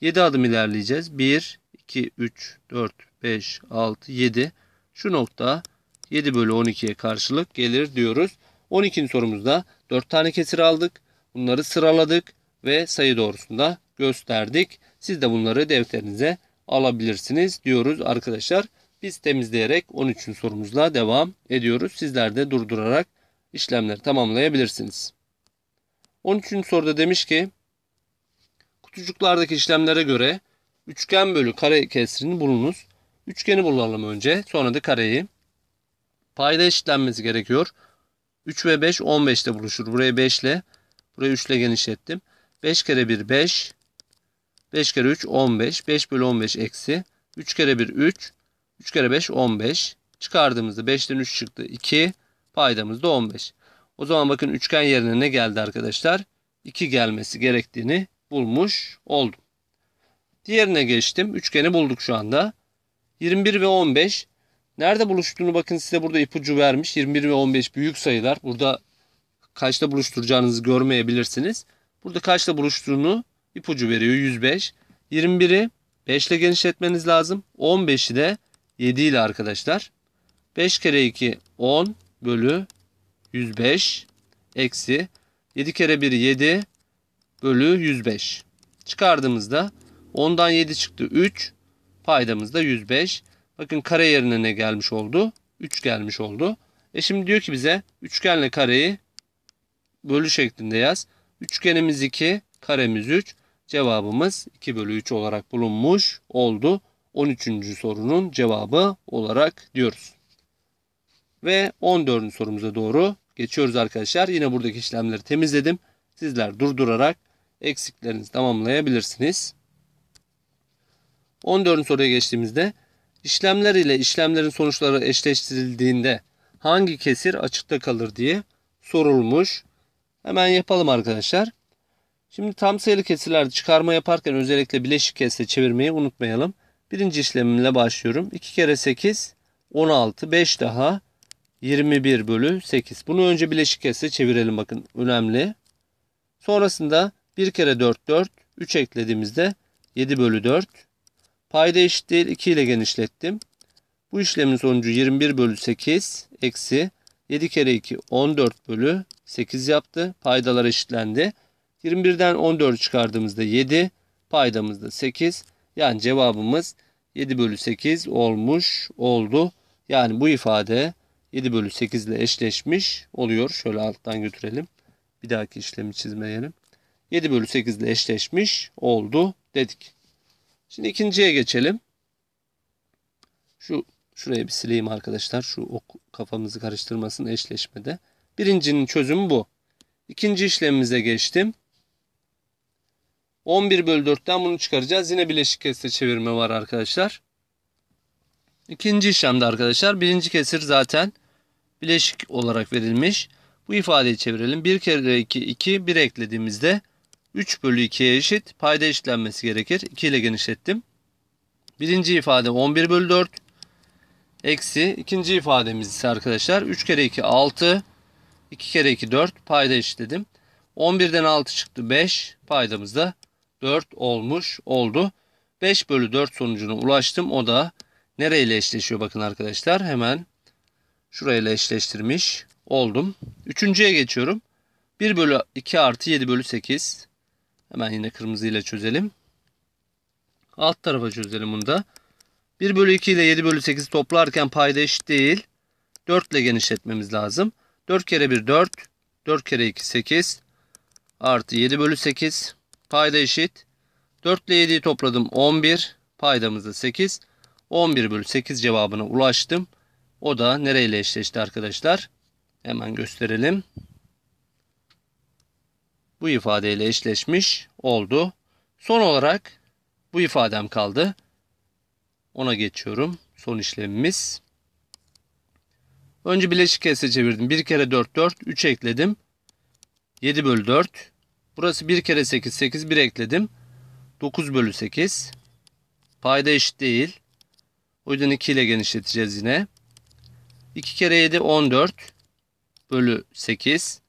7 adım ilerleyeceğiz. 1, 2, 3, 4, 5, 6, 7. Şu nokta 7 bölü 12'ye karşılık gelir diyoruz. 12. sorumuzda 4 tane kesir aldık. Bunları sıraladık ve sayı doğrusunda gösterdik. Siz de bunları defterinize alabilirsiniz diyoruz arkadaşlar. Biz temizleyerek 13. sorumuzla devam ediyoruz. Sizler de durdurarak işlemleri tamamlayabilirsiniz. 13. soruda demiş ki kutucuklardaki işlemlere göre üçgen bölü kare kesrini bulunuz. Üçgeni bulalım önce sonra da kareyi. Payda eşitlenmesi gerekiyor. 3 ve 5 15'te buluşur. Burayı 5 ile burayı 3 ile genişlettim. 5 kere 1 5 5 kere 3 15 5 bölü 15 eksi 3 kere 1 3 3 kere 5 15. Çıkardığımızda 5'ten 3 çıktı 2. Paydamız da 15. O zaman bakın üçgen yerine ne geldi arkadaşlar? 2 gelmesi gerektiğini bulmuş oldum. Diğerine geçtim. Üçgeni bulduk şu anda. 21 ve 15. Nerede buluştuğunu bakın size burada ipucu vermiş. 21 ve 15 büyük sayılar. Burada kaçta buluşturacağınızı görmeyebilirsiniz. Burada kaçta buluştuğunu ipucu veriyor 105. 21'i 5 ile genişletmeniz lazım. 15'i de 7 ile arkadaşlar. 5 kere 2 10 bölü 105 eksi 7 kere 1 7 bölü 105. Çıkardığımızda 10'dan 7 çıktı 3 paydamızda 105. Bakın kare yerine ne gelmiş oldu? 3 gelmiş oldu. E şimdi diyor ki bize üçgenle kareyi bölü şeklinde yaz. Üçgenimiz 2, karemiz 3. Cevabımız 2 bölü 3 olarak bulunmuş oldu. 13. sorunun cevabı olarak diyoruz. Ve 14. sorumuza doğru geçiyoruz arkadaşlar. Yine buradaki işlemleri temizledim. Sizler durdurarak eksiklerinizi tamamlayabilirsiniz. 14. soruya geçtiğimizde işlemler ile işlemlerin sonuçları eşleştirildiğinde hangi kesir açıkta kalır diye sorulmuş. Hemen yapalım arkadaşlar. Şimdi tam sayılı kesirlerde çıkarma yaparken özellikle bileşik kesre çevirmeyi unutmayalım. Birinci işlemimle başlıyorum. 2 kere 8 16 5 daha 21 bölü 8. Bunu önce bileşik kese çevirelim bakın önemli. Sonrasında 1 kere 4 4 3 eklediğimizde 7 bölü 4. Payda eşit değil 2 ile genişlettim. Bu işlemin sonucu 21 bölü 8 eksi 7 kere 2 14 bölü 8 yaptı. Paydalar eşitlendi. 21'den 14 çıkardığımızda 7 paydamızda 8. Yani cevabımız 7 bölü 8 olmuş oldu. Yani bu ifade 7 bölü 8 ile eşleşmiş oluyor. Şöyle alttan götürelim. Bir dahaki işlemi çizmeyelim. 7 bölü 8 ile eşleşmiş oldu dedik. Şimdi ikinciye geçelim. Şu şuraya bir sileyim arkadaşlar. Şu ok, kafamızı karıştırmasın eşleşmede. Birincinin çözümü bu. İkinci işlemimize geçtim. 11 bölü 4'ten bunu çıkaracağız. Yine bileşik kesir çevirme var arkadaşlar. İkinci işlemde arkadaşlar birinci kesir zaten bileşik olarak verilmiş. Bu ifadeyi çevirelim. 1 kere 2 2 1 eklediğimizde 3 bölü 2'ye eşit payda eşitlenmesi gerekir. 2 ile genişlettim. Birinci ifade 11 bölü 4 eksi ikinci ifademiz ise arkadaşlar 3 kere 2 6 2 kere 2 4 payda eşitledim. 11'den 6 çıktı 5 paydamızda. 4 olmuş oldu. 5 bölü 4 sonucuna ulaştım. O da nereyle eşleşiyor bakın arkadaşlar. Hemen şurayla eşleştirmiş oldum. Üçüncüye geçiyorum. 1 bölü 2 artı 7 bölü 8. Hemen yine kırmızıyla çözelim. Alt tarafa çözelim bunu da. 1 bölü 2 ile 7 bölü 8 toplarken payda eşit değil. 4 ile genişletmemiz lazım. 4 kere 1 4. 4 kere 2 8. Artı 7 bölü 8. Payda eşit. 4 ile 7'yi topladım 11. Paydamız da 8. 11 bölü 8 cevabına ulaştım. O da nereyle eşleşti arkadaşlar? Hemen gösterelim. Bu ifadeyle eşleşmiş oldu. Son olarak bu ifadem kaldı. Ona geçiyorum. Son işlemimiz. Önce bileşik kese çevirdim. 1 kere 4 4. 3 ekledim. 7 bölü 4. Burası 1 kere 8, 8 1 ekledim. 9 bölü 8. Payda eşit değil. O yüzden 2 ile genişleteceğiz yine. 2 kere 7 14 bölü 8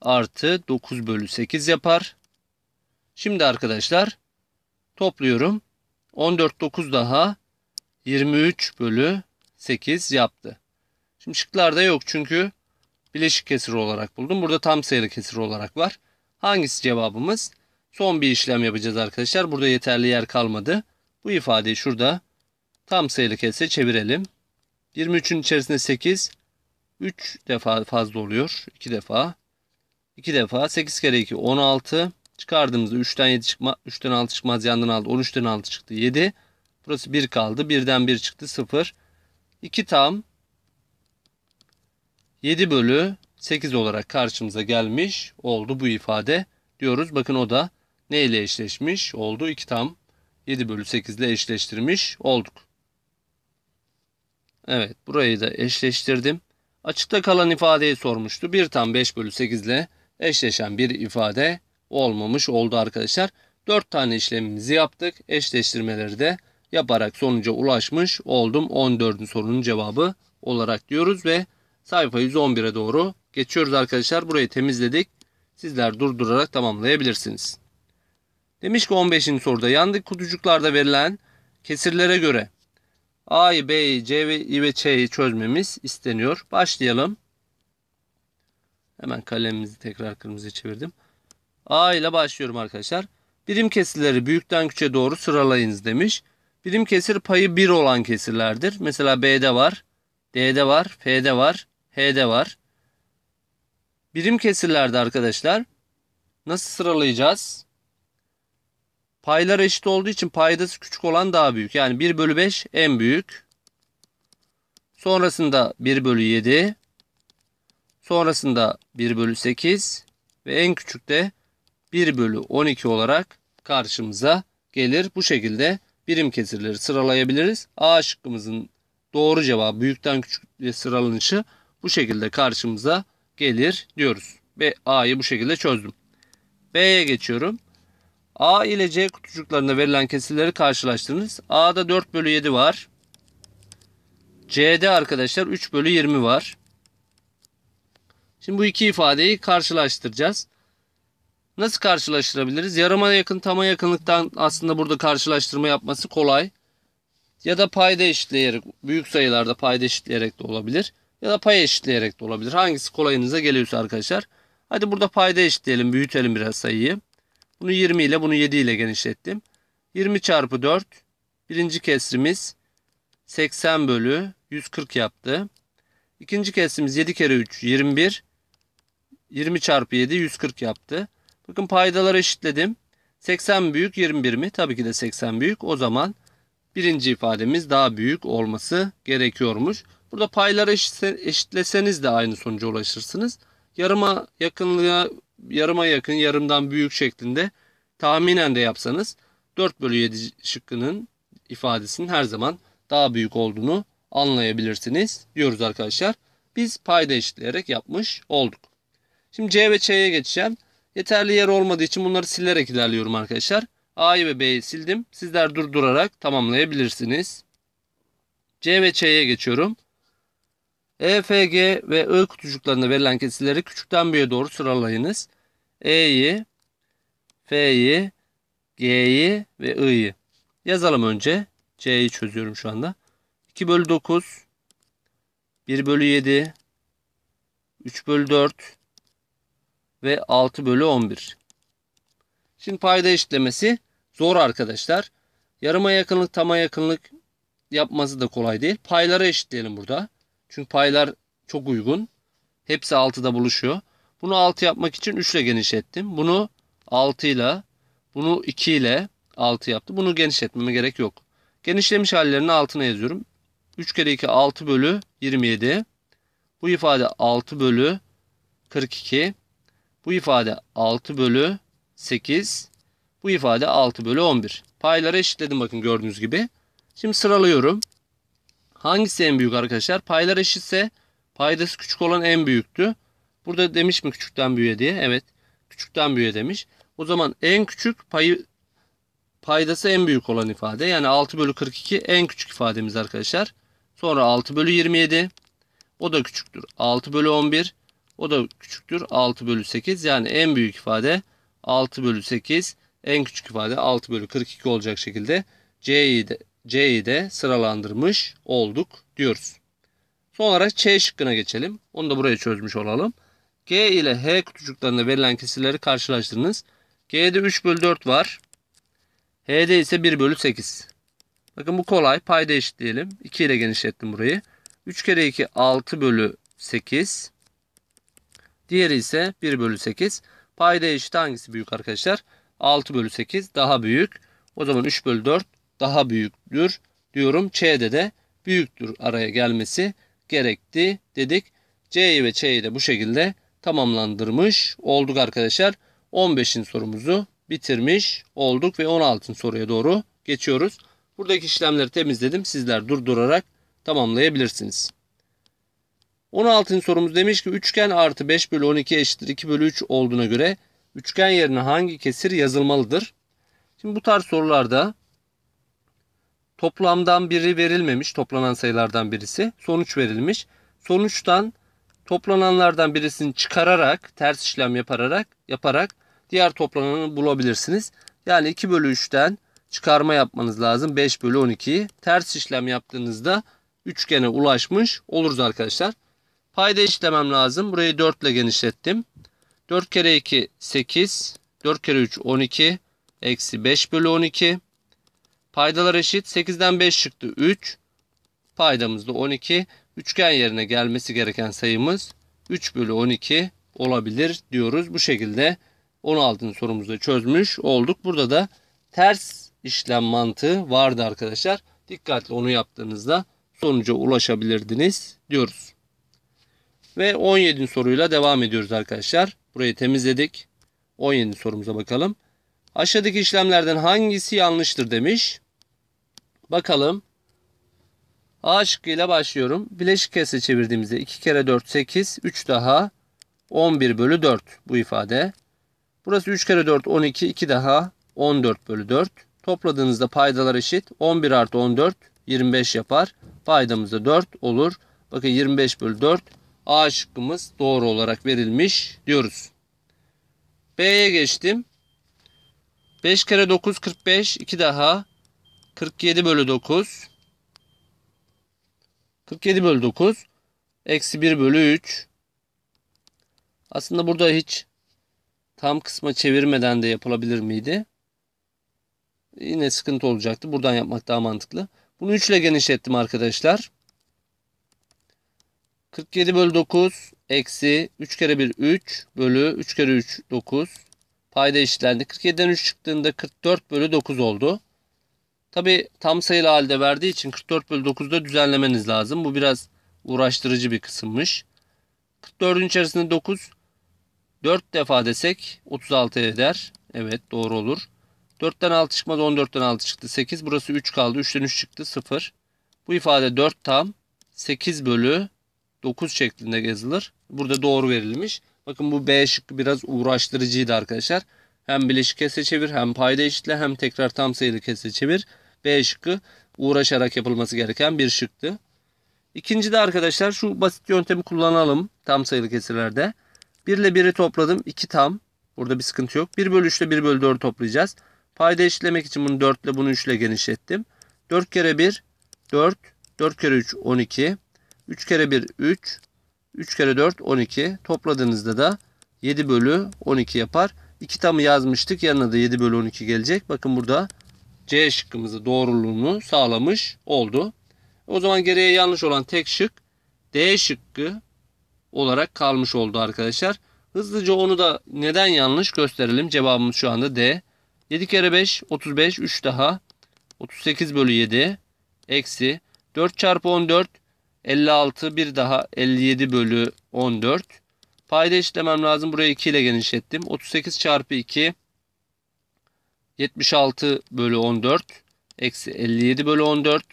artı 9 bölü 8 yapar. Şimdi arkadaşlar topluyorum. 14 9 daha 23 bölü 8 yaptı. Şimdi şıklarda yok çünkü bileşik kesir olarak buldum. Burada tam sayılı kesir olarak var. Hangisi cevabımız? Son bir işlem yapacağız arkadaşlar. Burada yeterli yer kalmadı. Bu ifadeyi şurada tam sayılı kese çevirelim. 23'ün içerisinde 8 3 defa fazla oluyor. 2 defa. 2 defa 8 kere 2 16. Çıkardığımızda 3'ten 7 çıkma 3'ten 6 çıkmaz yandan aldı. 13'ten 6 çıktı 7. Burası 1 kaldı. 1'den 1 çıktı 0. 2 tam 7 bölü 8 olarak karşımıza gelmiş oldu bu ifade diyoruz. Bakın o da ne ile eşleşmiş oldu? 2 tam 7 bölü 8 ile eşleştirmiş olduk. Evet burayı da eşleştirdim. Açıkta kalan ifadeyi sormuştu. 1 tam 5 bölü 8 ile eşleşen bir ifade olmamış oldu arkadaşlar. 4 tane işlemimizi yaptık. Eşleştirmeleri de yaparak sonuca ulaşmış oldum. 14. sorunun cevabı olarak diyoruz ve sayfa 111'e doğru Geçiyoruz arkadaşlar. Burayı temizledik. Sizler durdurarak tamamlayabilirsiniz. Demiş ki 15. soruda yandık kutucuklarda verilen kesirlere göre A'yı, B'yi, C'yi ve Ç'yi çözmemiz isteniyor. Başlayalım. Hemen kalemimizi tekrar kırmızıya çevirdim. A ile başlıyorum arkadaşlar. Birim kesirleri büyükten küçüğe doğru sıralayınız demiş. Birim kesir payı 1 olan kesirlerdir. Mesela B'de var, D'de var, F'de var, H'de var. Birim kesirlerde arkadaşlar nasıl sıralayacağız? Paylar eşit olduğu için paydası küçük olan daha büyük. Yani 1 bölü 5 en büyük. Sonrasında 1 bölü 7. Sonrasında 1 bölü 8. Ve en küçük de 1 bölü 12 olarak karşımıza gelir. Bu şekilde birim kesirleri sıralayabiliriz. A şıkkımızın doğru cevabı büyükten küçük sıralanışı bu şekilde karşımıza gelir diyoruz. Ve A'yı bu şekilde çözdüm. B'ye geçiyorum. A ile C kutucuklarında verilen kesirleri karşılaştırınız. A'da 4 bölü 7 var. C'de arkadaşlar 3 bölü 20 var. Şimdi bu iki ifadeyi karşılaştıracağız. Nasıl karşılaştırabiliriz? Yarıma yakın tama yakınlıktan aslında burada karşılaştırma yapması kolay. Ya da payda eşitleyerek, büyük sayılarda payda eşitleyerek de olabilir ya da pay eşitleyerek de olabilir. Hangisi kolayınıza geliyorsa arkadaşlar. Hadi burada payda eşitleyelim. Büyütelim biraz sayıyı. Bunu 20 ile bunu 7 ile genişlettim. 20 çarpı 4. Birinci kesrimiz 80 bölü 140 yaptı. İkinci kesrimiz 7 kere 3 21. 20 çarpı 7 140 yaptı. Bakın paydaları eşitledim. 80 büyük 21 mi? Tabii ki de 80 büyük. O zaman birinci ifademiz daha büyük olması gerekiyormuş. Burada payları eşitleseniz de aynı sonuca ulaşırsınız. Yarıma yakınlığa yarıma yakın yarımdan büyük şeklinde tahminen de yapsanız 4 bölü 7 şıkkının ifadesinin her zaman daha büyük olduğunu anlayabilirsiniz diyoruz arkadaşlar. Biz payda eşitleyerek yapmış olduk. Şimdi C ve Ç'ye geçeceğim. Yeterli yer olmadığı için bunları silerek ilerliyorum arkadaşlar. A'yı ve B'yi sildim. Sizler durdurarak tamamlayabilirsiniz. C ve Ç'ye geçiyorum. EFG ve I kutucuklarında verilen kesileri küçükten büyüğe doğru sıralayınız. E'yi, F'yi, G'yi ve I'yi. Yazalım önce. C'yi çözüyorum şu anda. 2 bölü 9, 1 bölü 7, 3 bölü 4 ve 6 bölü 11. Şimdi payda eşitlemesi zor arkadaşlar. Yarıma yakınlık, tama yakınlık yapması da kolay değil. Paylara eşitleyelim burada. Çünkü paylar çok uygun. Hepsi 6'da buluşuyor. Bunu 6 yapmak için 3 ile genişlettim. Bunu 6 ile, bunu 2 ile 6 yaptı. Bunu genişletmeme gerek yok. Genişlemiş hallerini altına yazıyorum. 3 kere 2 6 bölü 27. Bu ifade 6 bölü 42. Bu ifade 6 bölü 8. Bu ifade 6 bölü 11. Payları eşitledim bakın gördüğünüz gibi. Şimdi sıralıyorum. Hangisi en büyük arkadaşlar? Paylar eşitse paydası küçük olan en büyüktü. Burada demiş mi küçükten büyüğe diye? Evet. Küçükten büyüğe demiş. O zaman en küçük payı paydası en büyük olan ifade. Yani 6 bölü 42 en küçük ifademiz arkadaşlar. Sonra 6 bölü 27. O da küçüktür. 6 bölü 11. O da küçüktür. 6 bölü 8. Yani en büyük ifade 6 bölü 8. En küçük ifade 6 bölü 42 olacak şekilde C'yi de C'yi de sıralandırmış olduk diyoruz. Son olarak C şıkkına geçelim. Onu da buraya çözmüş olalım. G ile H kutucuklarında verilen kesirleri karşılaştırınız. G'de 3 bölü 4 var. H'de ise 1 bölü 8. Bakın bu kolay. Payda eşit diyelim. 2 ile genişlettim burayı. 3 kere 2 6 bölü 8. Diğeri ise 1 bölü 8. Payda eşit hangisi büyük arkadaşlar? 6 bölü 8 daha büyük. O zaman 3 bölü 4 daha büyüktür diyorum. Ç'de de büyüktür araya gelmesi gerekti dedik. C'yi ve Ç'yi de bu şekilde tamamlandırmış olduk arkadaşlar. 15'in sorumuzu bitirmiş olduk ve 16'ın soruya doğru geçiyoruz. Buradaki işlemleri temizledim. Sizler durdurarak tamamlayabilirsiniz. 16. sorumuz demiş ki üçgen artı 5 bölü 12 eşittir 2 bölü 3 olduğuna göre üçgen yerine hangi kesir yazılmalıdır? Şimdi bu tarz sorularda Toplamdan biri verilmemiş, toplanan sayılardan birisi. Sonuç verilmiş. Sonuçtan toplananlardan birisini çıkararak, ters işlem yaparak, yaparak diğer toplananı bulabilirsiniz. Yani 2 bölü 3'ten çıkarma yapmanız lazım. 5 bölü 12'yi ters işlem yaptığınızda üçgene ulaşmış oluruz arkadaşlar. Payda işlemem lazım. Burayı 4 ile genişlettim. 4 kere 2 8. 4 kere 3 12. Eksi 5 bölü 12. Paydalar eşit. 8'den 5 çıktı. 3. Paydamız da 12. Üçgen yerine gelmesi gereken sayımız 3 bölü 12 olabilir diyoruz. Bu şekilde 16. sorumuzu çözmüş olduk. Burada da ters işlem mantığı vardı arkadaşlar. Dikkatli onu yaptığınızda sonuca ulaşabilirdiniz diyoruz. Ve 17. soruyla devam ediyoruz arkadaşlar. Burayı temizledik. 17. sorumuza bakalım. Aşağıdaki işlemlerden hangisi yanlıştır demiş. Bakalım. A ile başlıyorum. Bileşik kese çevirdiğimizde 2 kere 4 8, 3 daha 11 bölü 4 bu ifade. Burası 3 kere 4 12, 2 daha 14 bölü 4. Topladığınızda paydalar eşit. 11 artı 14 25 yapar. Paydamız da 4 olur. Bakın 25 bölü 4 A şıkkımız doğru olarak verilmiş diyoruz. B'ye geçtim. 5 kere 9 45. 2 daha. 47 bölü 9. 47 bölü 9. Eksi 1 bölü 3. Aslında burada hiç tam kısma çevirmeden de yapılabilir miydi? Yine sıkıntı olacaktı. Buradan yapmak daha mantıklı. Bunu 3 ile genişlettim arkadaşlar. 47 bölü 9 eksi 3 kere 1 3 bölü 3 kere 3 9 payda eşitlendi. 47'den 3 çıktığında 44 bölü 9 oldu. Tabi tam sayılı halde verdiği için 44 bölü 9'da düzenlemeniz lazım. Bu biraz uğraştırıcı bir kısımmış. 44'ün içerisinde 9 4 defa desek 36 eder. Evet doğru olur. 4'ten 6 çıkmadı 14'ten 6 çıktı 8. Burası 3 kaldı. 3'ten 3 çıktı 0. Bu ifade 4 tam 8 bölü 9 şeklinde yazılır. Burada doğru verilmiş. Bakın bu B şıkkı biraz uğraştırıcıydı arkadaşlar. Hem bileşik kese çevir hem payda eşitle hem tekrar tam sayılı kese çevir. B şıkkı uğraşarak yapılması gereken bir şıktı. İkinci de arkadaşlar şu basit yöntemi kullanalım tam sayılı kesirlerde. 1 ile 1'i topladım 2 tam. Burada bir sıkıntı yok. 1 bölü 3 ile 1 bölü 4'ü toplayacağız. Payda eşitlemek için bunu 4 ile bunu 3 ile genişlettim. 4 kere 1 4. 4 kere 3 12. 3 kere 1 3. 3 kere 4 12. Topladığınızda da 7 bölü 12 yapar. 2 tamı yazmıştık. Yanına da 7 bölü 12 gelecek. Bakın burada C şıkkımızı doğruluğunu sağlamış oldu. O zaman geriye yanlış olan tek şık D şıkkı olarak kalmış oldu arkadaşlar. Hızlıca onu da neden yanlış gösterelim. Cevabımız şu anda D. 7 kere 5 35 3 daha 38 bölü 7 eksi 4 çarpı 14 56 bir daha 57 bölü 14. Payda işlemem lazım. Burayı 2 ile genişlettim. 38 çarpı 2 76 bölü 14 eksi 57 bölü 14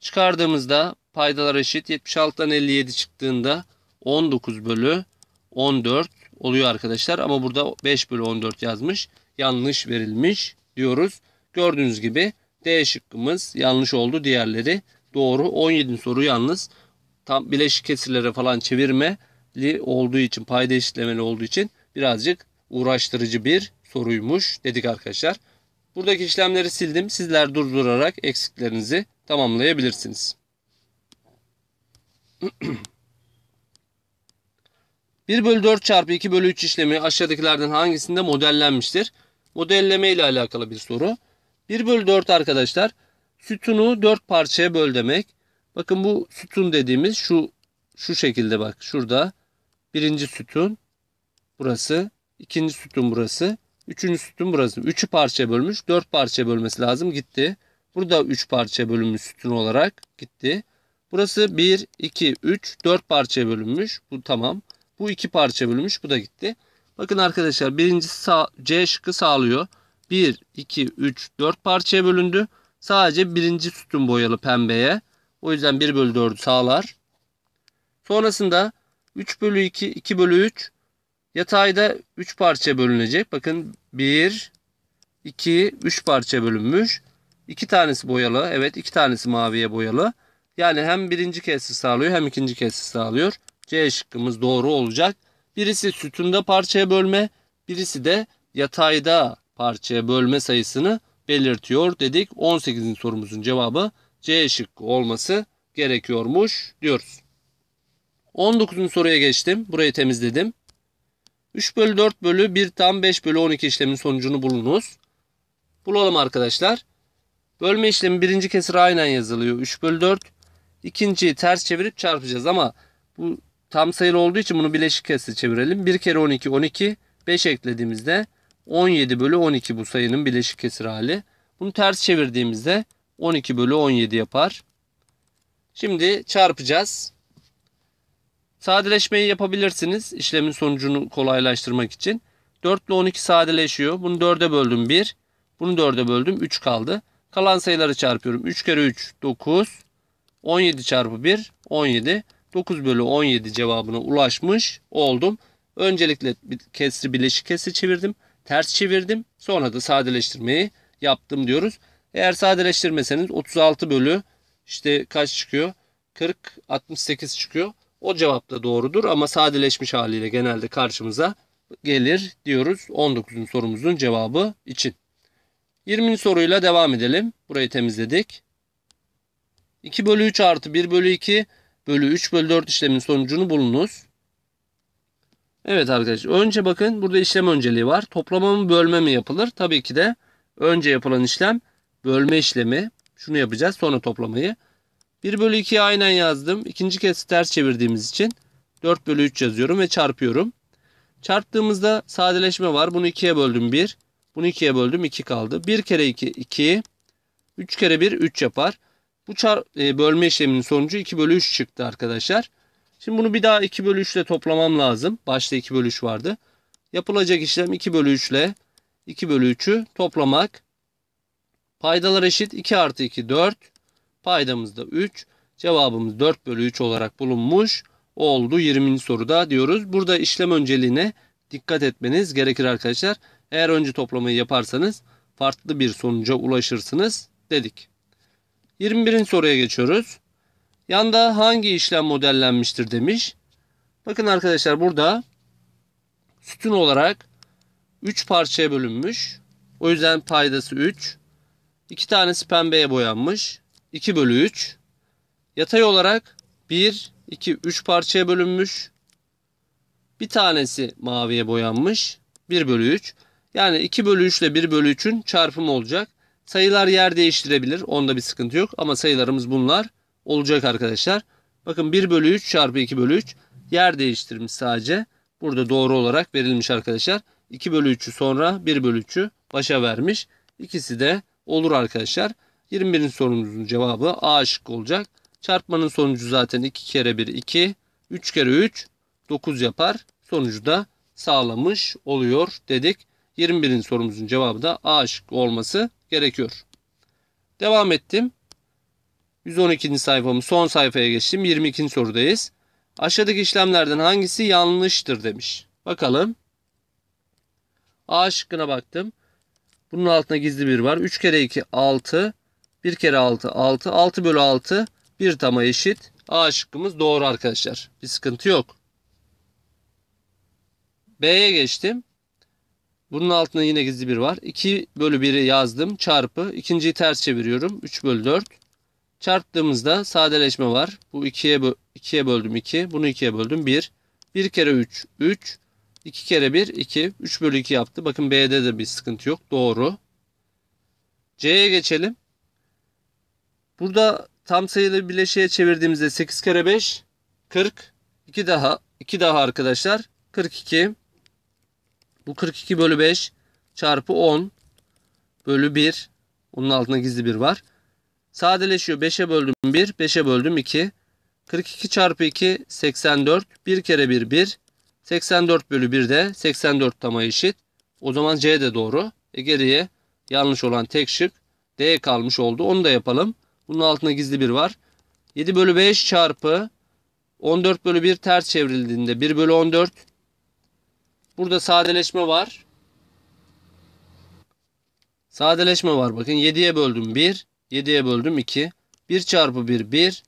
çıkardığımızda paydalar eşit 76'dan 57 çıktığında 19 bölü 14 oluyor arkadaşlar ama burada 5 bölü 14 yazmış yanlış verilmiş diyoruz gördüğünüz gibi D şıkkımız yanlış oldu diğerleri Doğru. 17. soru yalnız tam bileşik kesirlere falan çevirmeli olduğu için payda eşitlemeli olduğu için birazcık uğraştırıcı bir soruymuş dedik arkadaşlar. Buradaki işlemleri sildim. Sizler durdurarak eksiklerinizi tamamlayabilirsiniz. Bir bölü 4 çarpı 2 bölü 3 işlemi aşağıdakilerden hangisinde modellenmiştir? Modelleme ile alakalı bir soru. 1 bölü 4 arkadaşlar Sütunu dört parçaya böl demek. Bakın bu sütun dediğimiz şu şu şekilde bak şurada. Birinci sütun burası. ikinci sütun burası. Üçüncü sütun burası. Üçü parçaya bölmüş. Dört parçaya bölmesi lazım. Gitti. Burada üç parçaya bölünmüş sütun olarak. Gitti. Burası bir iki üç dört parçaya bölünmüş. Bu tamam. Bu iki parça bölünmüş. Bu da gitti. Bakın arkadaşlar birincisi sağ, C şıkkı sağlıyor. Bir iki üç dört parçaya bölündü. Sadece birinci sütun boyalı pembeye. O yüzden 1 bölü 4'ü sağlar. Sonrasında 3 bölü 2, 2 bölü 3 yatayda 3 parça bölünecek. Bakın 1, 2, 3 parça bölünmüş. 2 tanesi boyalı. Evet 2 tanesi maviye boyalı. Yani hem birinci kesi sağlıyor hem ikinci kesi sağlıyor. C şıkkımız doğru olacak. Birisi sütunda parçaya bölme, birisi de yatayda parçaya bölme sayısını belirtiyor dedik. 18. sorumuzun cevabı C şıkkı olması gerekiyormuş diyoruz. 19. soruya geçtim. Burayı temizledim. 3 bölü 4 bölü 1 tam 5 bölü 12 işlemin sonucunu bulunuz. Bulalım arkadaşlar. Bölme işlemi birinci kesir aynen yazılıyor. 3 bölü 4. İkinciyi ters çevirip çarpacağız ama bu tam sayılı olduğu için bunu bileşik kesir çevirelim. 1 kere 12 12. 5 eklediğimizde 17 bölü 12 bu sayının bileşik kesir hali. Bunu ters çevirdiğimizde 12 bölü 17 yapar. Şimdi çarpacağız. Sadeleşmeyi yapabilirsiniz işlemin sonucunu kolaylaştırmak için. 4 ile 12 sadeleşiyor. Bunu 4'e böldüm 1. Bunu 4'e böldüm 3 kaldı. Kalan sayıları çarpıyorum. 3 kere 3 9. 17 çarpı 1 17. 9 bölü 17 cevabına ulaşmış oldum. Öncelikle kesri bileşik kesri çevirdim ters çevirdim. Sonra da sadeleştirmeyi yaptım diyoruz. Eğer sadeleştirmeseniz 36 bölü işte kaç çıkıyor? 40, 68 çıkıyor. O cevap da doğrudur ama sadeleşmiş haliyle genelde karşımıza gelir diyoruz 19. sorumuzun cevabı için. 20. soruyla devam edelim. Burayı temizledik. 2 bölü 3 artı 1 bölü 2 bölü 3 bölü 4 işlemin sonucunu bulunuz. Evet arkadaşlar önce bakın burada işlem önceliği var. Toplama mı bölme mi yapılır? Tabii ki de önce yapılan işlem bölme işlemi. Şunu yapacağız sonra toplamayı. 1 bölü 2'yi aynen yazdım. İkinci kez ters çevirdiğimiz için 4 bölü 3 yazıyorum ve çarpıyorum. Çarptığımızda sadeleşme var. Bunu 2'ye böldüm 1. Bunu 2'ye böldüm 2 kaldı. 1 kere 2 2. 3 kere 1 3 yapar. Bu çar e, bölme işleminin sonucu 2 bölü 3 çıktı arkadaşlar. Şimdi bunu bir daha 2 bölü 3 ile toplamam lazım. Başta 2 bölü 3 vardı. Yapılacak işlem 2 bölü 3 ile 2 bölü 3'ü toplamak. Paydalar eşit 2 artı 2 4. Paydamız da 3. Cevabımız 4 bölü 3 olarak bulunmuş oldu 20. soruda diyoruz. Burada işlem önceliğine dikkat etmeniz gerekir arkadaşlar. Eğer önce toplamayı yaparsanız farklı bir sonuca ulaşırsınız dedik. 21. soruya geçiyoruz. Yanda hangi işlem modellenmiştir demiş. Bakın arkadaşlar burada sütun olarak 3 parçaya bölünmüş. O yüzden paydası 3. 2 tanesi pembeye boyanmış. 2 bölü 3. Yatay olarak 1, 2, 3 parçaya bölünmüş. Bir tanesi maviye boyanmış. 1 bölü 3. Yani 2 bölü 3 ile 1 bölü 3'ün çarpımı olacak. Sayılar yer değiştirebilir. Onda bir sıkıntı yok. Ama sayılarımız bunlar olacak arkadaşlar. Bakın 1 bölü 3 çarpı 2 bölü 3 yer değiştirmiş sadece. Burada doğru olarak verilmiş arkadaşlar. 2 bölü 3'ü sonra 1 bölü 3'ü başa vermiş. İkisi de olur arkadaşlar. 21. sorumuzun cevabı A şıkkı olacak. Çarpmanın sonucu zaten 2 kere 1 2. 3 kere 3 9 yapar. Sonucu da sağlamış oluyor dedik. 21. sorumuzun cevabı da A şıkkı olması gerekiyor. Devam ettim. 112. sayfamın son sayfaya geçtim. 22. sorudayız. Aşağıdaki işlemlerden hangisi yanlıştır demiş. Bakalım. A şıkkına baktım. Bunun altına gizli bir var. 3 kere 2 6. 1 kere 6 6. 6 bölü 6 1 tama eşit. A şıkkımız doğru arkadaşlar. Bir sıkıntı yok. B'ye geçtim. Bunun altına yine gizli bir var. 2 bölü 1'i yazdım. Çarpı. İkinciyi ters çeviriyorum. 3 bölü 4. Çarptığımızda sadeleşme var. Bu 2'ye 2'ye böldüm 2. Bunu 2'ye böldüm 1. 1 kere 3 3. 2 kere 1 2. 3 bölü 2 yaptı. Bakın B'de de bir sıkıntı yok. Doğru. C'ye geçelim. Burada tam sayılı bileşiğe çevirdiğimizde 8 kere 5 40. 2 daha 2 daha arkadaşlar. 42. Bu 42 bölü 5 çarpı 10 bölü 1. Onun altında gizli bir var. Sadeleşiyor. 5'e böldüm 1. 5'e böldüm 2. 42 çarpı 2 84. 1 kere 1 1. 84 bölü 1 de 84 tama eşit. O zaman C de doğru. E geriye yanlış olan tek şık D kalmış oldu. Onu da yapalım. Bunun altında gizli bir var. 7 bölü 5 çarpı 14 bölü 1 ters çevrildiğinde 1 bölü 14. Burada sadeleşme var. Sadeleşme var. Bakın 7'ye böldüm 1. 7'ye böldüm 2. 1 çarpı 1 1.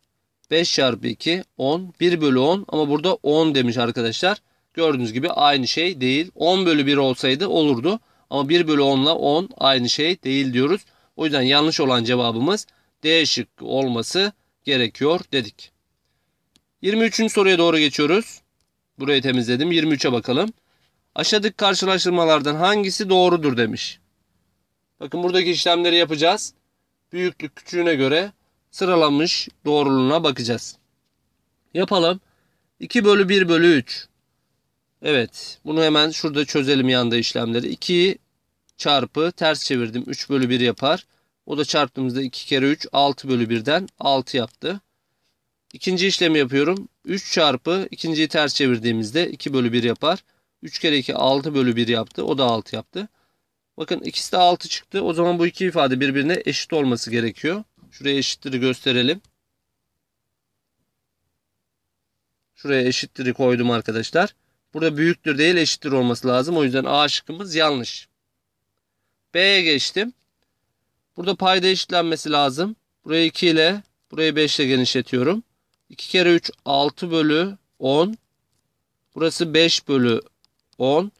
5 çarpı 2 10. 1 bölü 10 ama burada 10 demiş arkadaşlar. Gördüğünüz gibi aynı şey değil. 10 bölü 1 olsaydı olurdu. Ama 1 bölü 10 ile 10 aynı şey değil diyoruz. O yüzden yanlış olan cevabımız değişik olması gerekiyor dedik. 23. soruya doğru geçiyoruz. Burayı temizledim. 23'e bakalım. Aşağıdaki karşılaştırmalardan hangisi doğrudur demiş. Bakın buradaki işlemleri yapacağız büyüklük küçüğüne göre sıralanmış doğruluğuna bakacağız. Yapalım. 2 bölü 1 bölü 3. Evet. Bunu hemen şurada çözelim yanda işlemleri. 2 çarpı ters çevirdim. 3 bölü 1 yapar. O da çarptığımızda 2 kere 3 6 bölü 1'den 6 yaptı. İkinci işlemi yapıyorum. 3 çarpı ikinciyi ters çevirdiğimizde 2 bölü 1 yapar. 3 kere 2 6 bölü 1 yaptı. O da 6 yaptı. Bakın ikisi de 6 çıktı. O zaman bu iki ifade birbirine eşit olması gerekiyor. Şuraya eşittir'i gösterelim. Şuraya eşittir'i koydum arkadaşlar. Burada büyüktür değil eşittir olması lazım. O yüzden A şıkkımız yanlış. B'ye geçtim. Burada payda eşitlenmesi lazım. Burayı 2 ile burayı 5 ile genişletiyorum. 2 kere 3 6 bölü 10. Burası 5 bölü 10.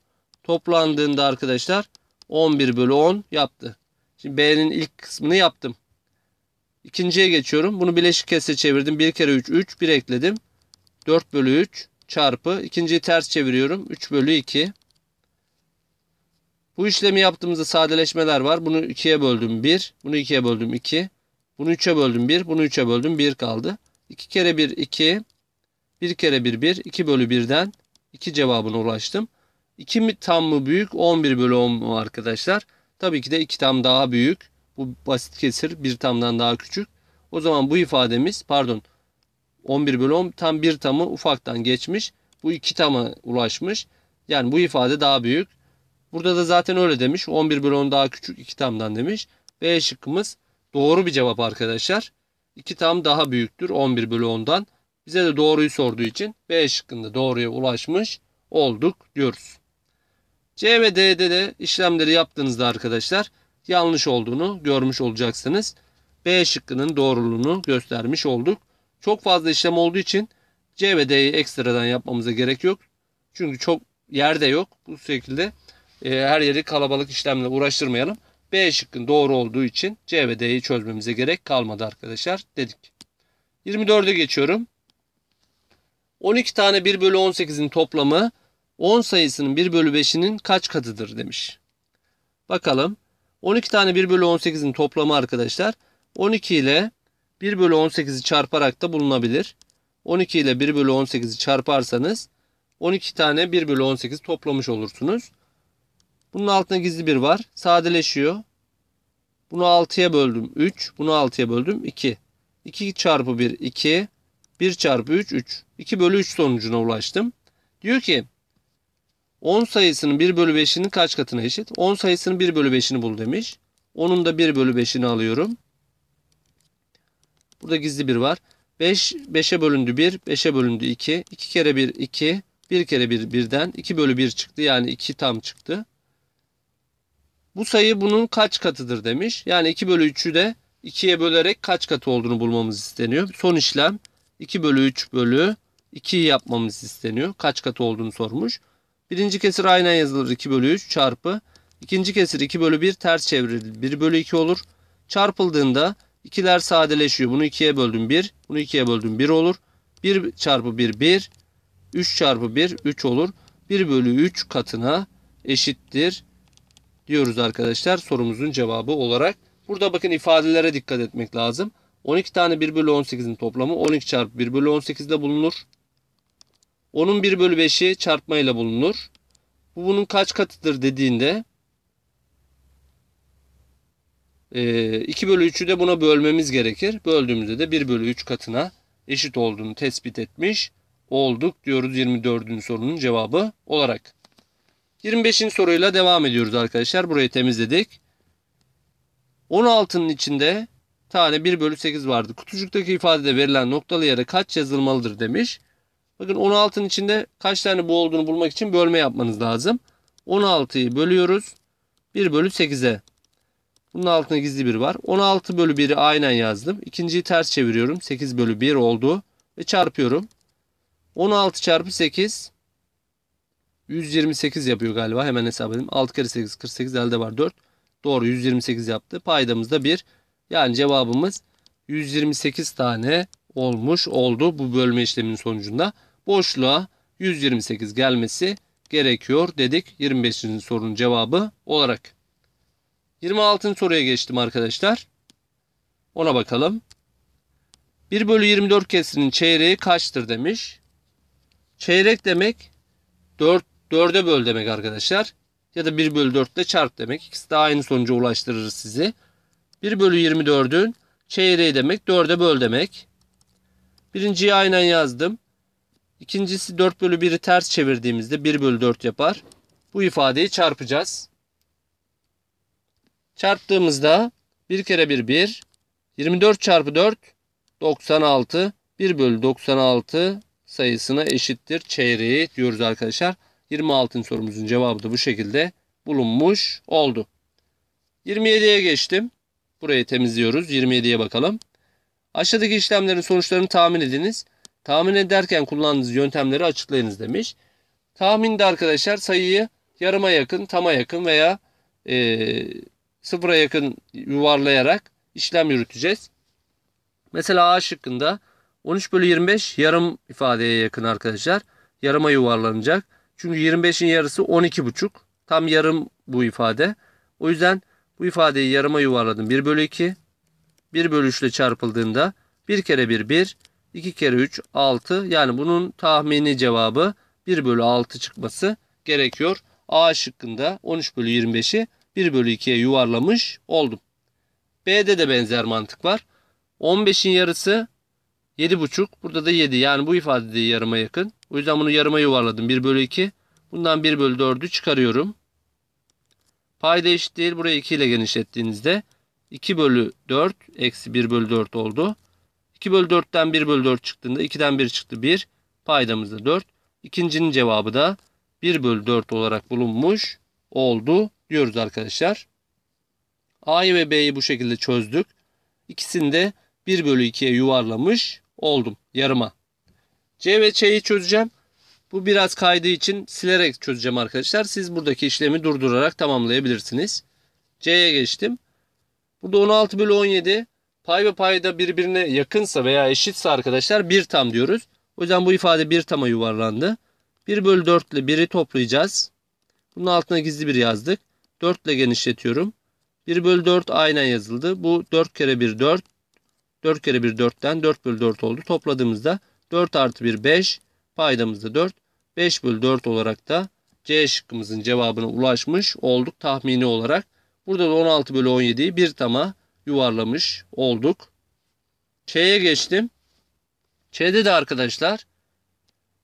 Toplandığında arkadaşlar 11 bölü 10 yaptı. Şimdi B'nin ilk kısmını yaptım. İkinciye geçiyorum. Bunu bileşik kese çevirdim. 1 kere 3 3 1 ekledim. 4 bölü 3 çarpı. ikinciyi ters çeviriyorum. 3 bölü 2. Bu işlemi yaptığımızda sadeleşmeler var. Bunu 2'ye böldüm 1. Bunu 2'ye böldüm 2. Bunu 3'e böldüm 1. Bunu 3'e böldüm 1 kaldı. 2 kere 1 2. 1 kere 1 1. 2 bölü 1'den 2 cevabına ulaştım. 2 tam mı büyük? 11 bölü 10 mu arkadaşlar? Tabii ki de 2 tam daha büyük. Bu basit kesir 1 tamdan daha küçük. O zaman bu ifademiz pardon 11 bölü 10 tam 1 tamı ufaktan geçmiş. Bu 2 tamı ulaşmış. Yani bu ifade daha büyük. Burada da zaten öyle demiş. 11 bölü 10 daha küçük 2 tamdan demiş. B şıkkımız doğru bir cevap arkadaşlar. 2 tam daha büyüktür 11 bölü 10'dan. Bize de doğruyu sorduğu için B şıkkında doğruya ulaşmış olduk diyoruz. C ve D'de de işlemleri yaptığınızda arkadaşlar yanlış olduğunu görmüş olacaksınız. B şıkkının doğruluğunu göstermiş olduk. Çok fazla işlem olduğu için C ve D'yi ekstradan yapmamıza gerek yok. Çünkü çok yerde yok. Bu şekilde e, her yeri kalabalık işlemle uğraştırmayalım. B şıkkın doğru olduğu için C ve D'yi çözmemize gerek kalmadı arkadaşlar dedik. 24'e geçiyorum. 12 tane 1 bölü 18'in toplamı 10 sayısının 1 bölü 5'inin kaç katıdır demiş. Bakalım. 12 tane 1 bölü 18'in toplamı arkadaşlar. 12 ile 1 bölü 18'i çarparak da bulunabilir. 12 ile 1 bölü 18'i çarparsanız 12 tane 1 bölü 18 toplamış olursunuz. Bunun altında gizli bir var. Sadeleşiyor. Bunu 6'ya böldüm 3. Bunu 6'ya böldüm 2. 2 çarpı 1 2. 1 çarpı 3 3. 2 bölü 3 sonucuna ulaştım. Diyor ki 10 sayısının 1 bölü 5'inin kaç katına eşit? 10 sayısının 1 bölü 5'ini bul demiş. Onun da 1 bölü 5'ini alıyorum. Burada gizli bir var. 5, 5'e bölündü 1, 5'e bölündü 2. 2 kere 1, 2. 1 kere 1, 1'den. 2 bölü 1 çıktı. Yani 2 tam çıktı. Bu sayı bunun kaç katıdır demiş. Yani 2 bölü 3'ü de 2'ye bölerek kaç katı olduğunu bulmamız isteniyor. Son işlem 2 bölü 3 bölü 2'yi yapmamız isteniyor. Kaç katı olduğunu sormuş. Birinci kesir aynen yazılır 2 bölü 3 çarpı. ikinci kesir 2 bölü 1 ters çevrilir 1 bölü 2 olur. Çarpıldığında ikiler sadeleşiyor. Bunu 2'ye böldüm 1. Bunu 2'ye böldüm 1 olur. 1 çarpı 1 1. 3 çarpı 1 3 olur. 1 bölü 3 katına eşittir diyoruz arkadaşlar sorumuzun cevabı olarak. Burada bakın ifadelere dikkat etmek lazım. 12 tane 1 bölü 18'in toplamı 12 çarpı 1 bölü 18'de bulunur. Onun 1 bölü 5'i çarpmayla bulunur. Bu bunun kaç katıdır dediğinde 2 e, bölü 3'ü de buna bölmemiz gerekir. Böldüğümüzde de 1 bölü 3 katına eşit olduğunu tespit etmiş olduk diyoruz 24. sorunun cevabı olarak. 25. soruyla devam ediyoruz arkadaşlar. Burayı temizledik. 16'nın içinde tane 1 bölü 8 vardı. Kutucuktaki ifadede verilen noktalı yere kaç yazılmalıdır demiş. Bakın 16'nın içinde kaç tane bu olduğunu bulmak için bölme yapmanız lazım. 16'yı bölüyoruz. 1 bölü 8'e. Bunun altında gizli bir var. 16 bölü 1'i aynen yazdım. İkinciyi ters çeviriyorum. 8 bölü 1 oldu. Ve çarpıyorum. 16 çarpı 8. 128 yapıyor galiba. Hemen hesap edeyim. 6 kere 8 48 elde var 4. Doğru 128 yaptı. Paydamız da 1. Yani cevabımız 128 tane olmuş oldu bu bölme işleminin sonucunda boşluğa 128 gelmesi gerekiyor dedik. 25. sorunun cevabı olarak. 26. soruya geçtim arkadaşlar. Ona bakalım. 1 bölü 24 kesinin çeyreği kaçtır demiş. Çeyrek demek 4, 4'e böl demek arkadaşlar. Ya da 1 bölü 4 ile çarp demek. İkisi de aynı sonuca ulaştırır sizi. 1 bölü 24'ün çeyreği demek 4'e böl demek. Birinciyi aynen yazdım. İkincisi 4 bölü 1'i ters çevirdiğimizde 1 bölü 4 yapar. Bu ifadeyi çarpacağız. Çarptığımızda 1 kere 1 1. 24 çarpı 4 96. 1 bölü 96 sayısına eşittir çeyreği diyoruz arkadaşlar. 26. sorumuzun cevabı da bu şekilde bulunmuş oldu. 27'ye geçtim. Burayı temizliyoruz. 27'ye bakalım. Aşağıdaki işlemlerin sonuçlarını tahmin ediniz. Tahmin ederken kullandığınız yöntemleri açıklayınız demiş. Tahminde arkadaşlar sayıyı yarıma yakın, tama yakın veya e, sıfıra yakın yuvarlayarak işlem yürüteceğiz. Mesela A şıkkında 13 bölü 25 yarım ifadeye yakın arkadaşlar. Yarıma yuvarlanacak. Çünkü 25'in yarısı 12,5. Tam yarım bu ifade. O yüzden bu ifadeyi yarıma yuvarladım. 1 bölü 2. 1 bölü 3 ile çarpıldığında 1 kere 1 1. 2 kere 3 6 yani bunun tahmini cevabı 1 bölü 6 çıkması gerekiyor. A şıkkında 13 bölü 25'i 1 bölü 2'ye yuvarlamış oldum. B'de de benzer mantık var. 15'in yarısı 7,5. Burada da 7. Yani bu ifade de yarıma yakın. O yüzden bunu yarıma yuvarladım. 1 bölü 2. Bundan 1 bölü 4'ü çıkarıyorum. Payda eşit değil. Burayı 2 ile genişlettiğinizde 2 bölü 4 eksi 1 bölü 4 oldu. 2 bölü 4'ten 1 bölü 4 çıktığında 2'den 1 çıktı 1. Paydamız da 4. İkincinin cevabı da 1 bölü 4 olarak bulunmuş oldu diyoruz arkadaşlar. A'yı ve B'yi bu şekilde çözdük. İkisini de 1 bölü 2'ye yuvarlamış oldum yarıma. C ve Ç'yi çözeceğim. Bu biraz kaydığı için silerek çözeceğim arkadaşlar. Siz buradaki işlemi durdurarak tamamlayabilirsiniz. C'ye geçtim. Burada 16 bölü 17 Pay ve payda birbirine yakınsa veya eşitse arkadaşlar bir tam diyoruz. O yüzden bu ifade bir tama yuvarlandı. 1 bölü 4 ile 1'i toplayacağız. Bunun altına gizli bir yazdık. 4 ile genişletiyorum. 1 bölü 4 aynen yazıldı. Bu 4 kere 1 4. 4 kere 1 4'ten 4 bölü 4 oldu. Topladığımızda 4 artı 1 5. Paydamızda 4. 5 bölü 4 olarak da C şıkkımızın cevabına ulaşmış olduk tahmini olarak. Burada da 16 bölü 17'yi 1 tama yuvarlamış olduk. Ç'ye geçtim. Ç'de de arkadaşlar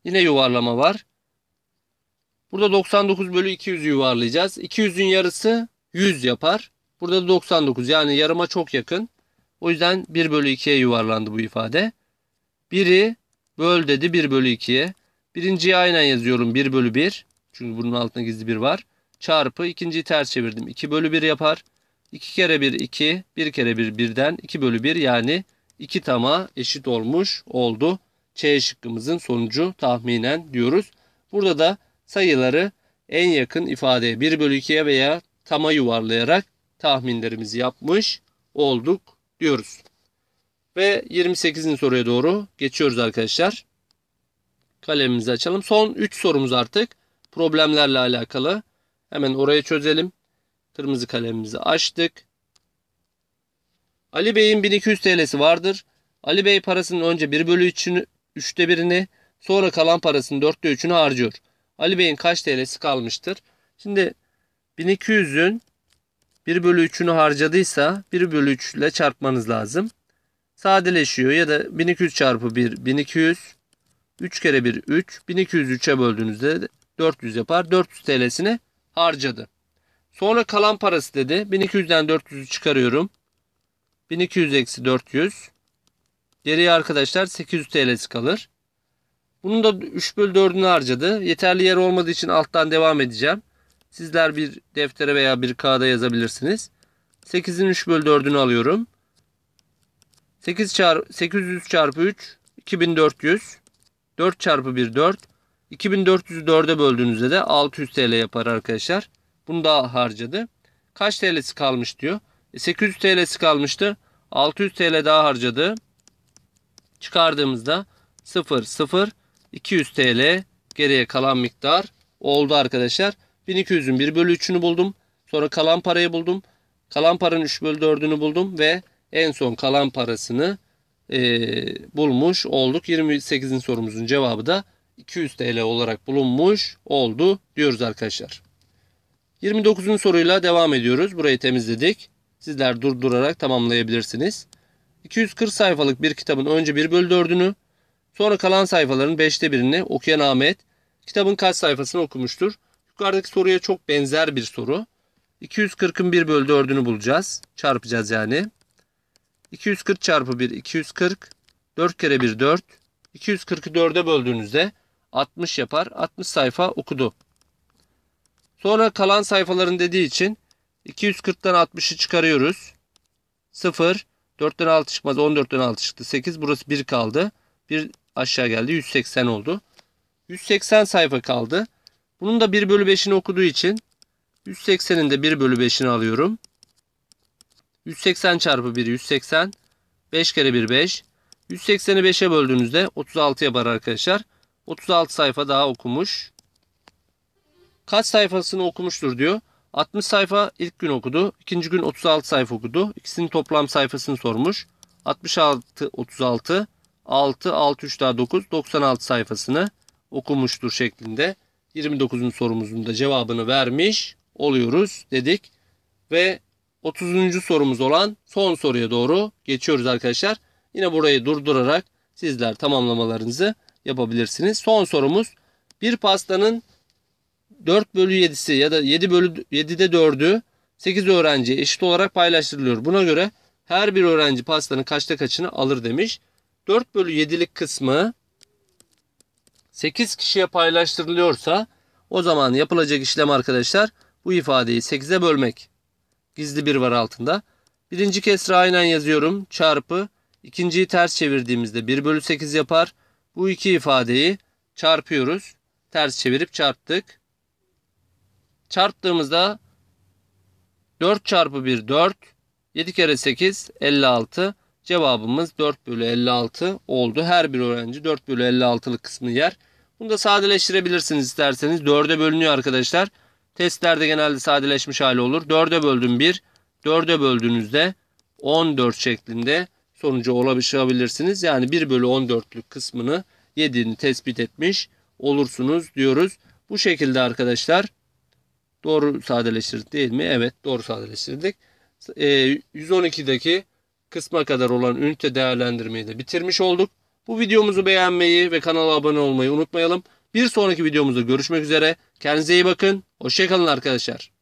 yine yuvarlama var. Burada 99 bölü 200'ü yuvarlayacağız. 200'ün yarısı 100 yapar. Burada da 99 yani yarıma çok yakın. O yüzden 1 bölü 2'ye yuvarlandı bu ifade. 1'i böl dedi 1 bölü 2'ye. Birinciyi aynen yazıyorum 1 bölü 1. Çünkü bunun altında gizli 1 var. Çarpı ikinciyi ters çevirdim. 2 bölü 1 yapar. 2 kere 1 2, 1 kere 1 birden 2 bölü 1 yani 2 tama eşit olmuş oldu. C şıkkımızın sonucu tahminen diyoruz. Burada da sayıları en yakın ifadeye 1 bölü 2'ye veya tama yuvarlayarak tahminlerimizi yapmış olduk diyoruz. Ve 28'in soruya doğru geçiyoruz arkadaşlar. Kalemimizi açalım. Son 3 sorumuz artık problemlerle alakalı. Hemen orayı çözelim. Kırmızı kalemimizi açtık. Ali Bey'in 1200 TL'si vardır. Ali Bey parasının önce 1 bölü 3'ünü, 3'te 1'ini sonra kalan parasının 4'te 3'ünü harcıyor. Ali Bey'in kaç TL'si kalmıştır? Şimdi 1200'ün 1 bölü 3'ünü harcadıysa 1 bölü 3 ile çarpmanız lazım. Sadeleşiyor ya da 1200 çarpı 1 1200 3 kere 1 3 1200 3'e böldüğünüzde 400 yapar. 400 TL'sini harcadı. Sonra kalan parası dedi. 1200'den 400'ü çıkarıyorum. 1200 eksi 400. Geriye arkadaşlar 800 TL'si kalır. Bunun da 3 bölü 4'ünü harcadı. Yeterli yer olmadığı için alttan devam edeceğim. Sizler bir deftere veya bir kağıda yazabilirsiniz. 8'in 3 bölü 4'ünü alıyorum. 8 çarp 800 çarpı 3 2400. 4 çarpı 1 4. 2400'ü 4'e böldüğünüzde de 600 TL yapar arkadaşlar. Bunu daha harcadı. Kaç TL'si kalmış diyor. E 800 TL'si kalmıştı. 600 TL daha harcadı. Çıkardığımızda 0 0 200 TL geriye kalan miktar oldu arkadaşlar. 1200'ün 1 bölü 3'ünü buldum. Sonra kalan parayı buldum. Kalan paranın 3 bölü 4'ünü buldum ve en son kalan parasını e, bulmuş olduk. 28'in sorumuzun cevabı da 200 TL olarak bulunmuş oldu diyoruz arkadaşlar. 29. soruyla devam ediyoruz. Burayı temizledik. Sizler durdurarak tamamlayabilirsiniz. 240 sayfalık bir kitabın önce 1 bölü 4'ünü sonra kalan sayfaların 5'te birini okuyan Ahmet kitabın kaç sayfasını okumuştur? Yukarıdaki soruya çok benzer bir soru. 240'ın 1 bölü 4'ünü bulacağız. Çarpacağız yani. 240 çarpı 1 240. 4 kere 1 4. 240'ı 4'e böldüğünüzde 60 yapar. 60 sayfa okudu. Sonra kalan sayfaların dediği için 240'tan 60'ı çıkarıyoruz. 0, 4'ten 6 çıkmaz 14'ten 6 çıktı 8 burası 1 kaldı. 1 aşağı geldi 180 oldu. 180 sayfa kaldı. Bunun da 1 bölü 5'ini okuduğu için 180'in de 1 bölü 5'ini alıyorum. 180 çarpı 1 180. 5 kere 1 5. 180'i 5'e böldüğünüzde 36 yapar arkadaşlar. 36 sayfa daha okumuş Kaç sayfasını okumuştur diyor. 60 sayfa ilk gün okudu. ikinci gün 36 sayfa okudu. İkisinin toplam sayfasını sormuş. 66, 36, 6, 6, 3 daha 9, 96 sayfasını okumuştur şeklinde 29. sorumuzun da cevabını vermiş oluyoruz dedik. Ve 30. sorumuz olan son soruya doğru geçiyoruz arkadaşlar. Yine burayı durdurarak sizler tamamlamalarınızı yapabilirsiniz. Son sorumuz bir pastanın 4 bölü 7'si ya da 7 bölü 7'de 4'ü 8 öğrenciye eşit olarak paylaştırılıyor. Buna göre her bir öğrenci pastanın kaçta kaçını alır demiş. 4 bölü 7'lik kısmı 8 kişiye paylaştırılıyorsa o zaman yapılacak işlem arkadaşlar bu ifadeyi 8'e bölmek. Gizli bir var altında. Birinci kesre aynen yazıyorum. Çarpı. ikinciyi ters çevirdiğimizde 1 bölü 8 yapar. Bu iki ifadeyi çarpıyoruz. Ters çevirip çarptık çarptığımızda 4 çarpı 1 4. 7 kere 8 56. Cevabımız 4 bölü 56 oldu. Her bir öğrenci 4 bölü 56'lık kısmını yer. Bunu da sadeleştirebilirsiniz isterseniz. 4'e bölünüyor arkadaşlar. Testlerde genelde sadeleşmiş hali olur. 4'e böldüm 1. 4'e böldüğünüzde 14 şeklinde sonucu olabilirsiniz. Yani 1 bölü 14'lük kısmını yediğini tespit etmiş olursunuz diyoruz. Bu şekilde arkadaşlar Doğru sadeleştirdik değil mi? Evet doğru sadeleştirdik. E, ee, 112'deki kısma kadar olan ünite değerlendirmeyi de bitirmiş olduk. Bu videomuzu beğenmeyi ve kanala abone olmayı unutmayalım. Bir sonraki videomuzda görüşmek üzere. Kendinize iyi bakın. Hoşçakalın arkadaşlar.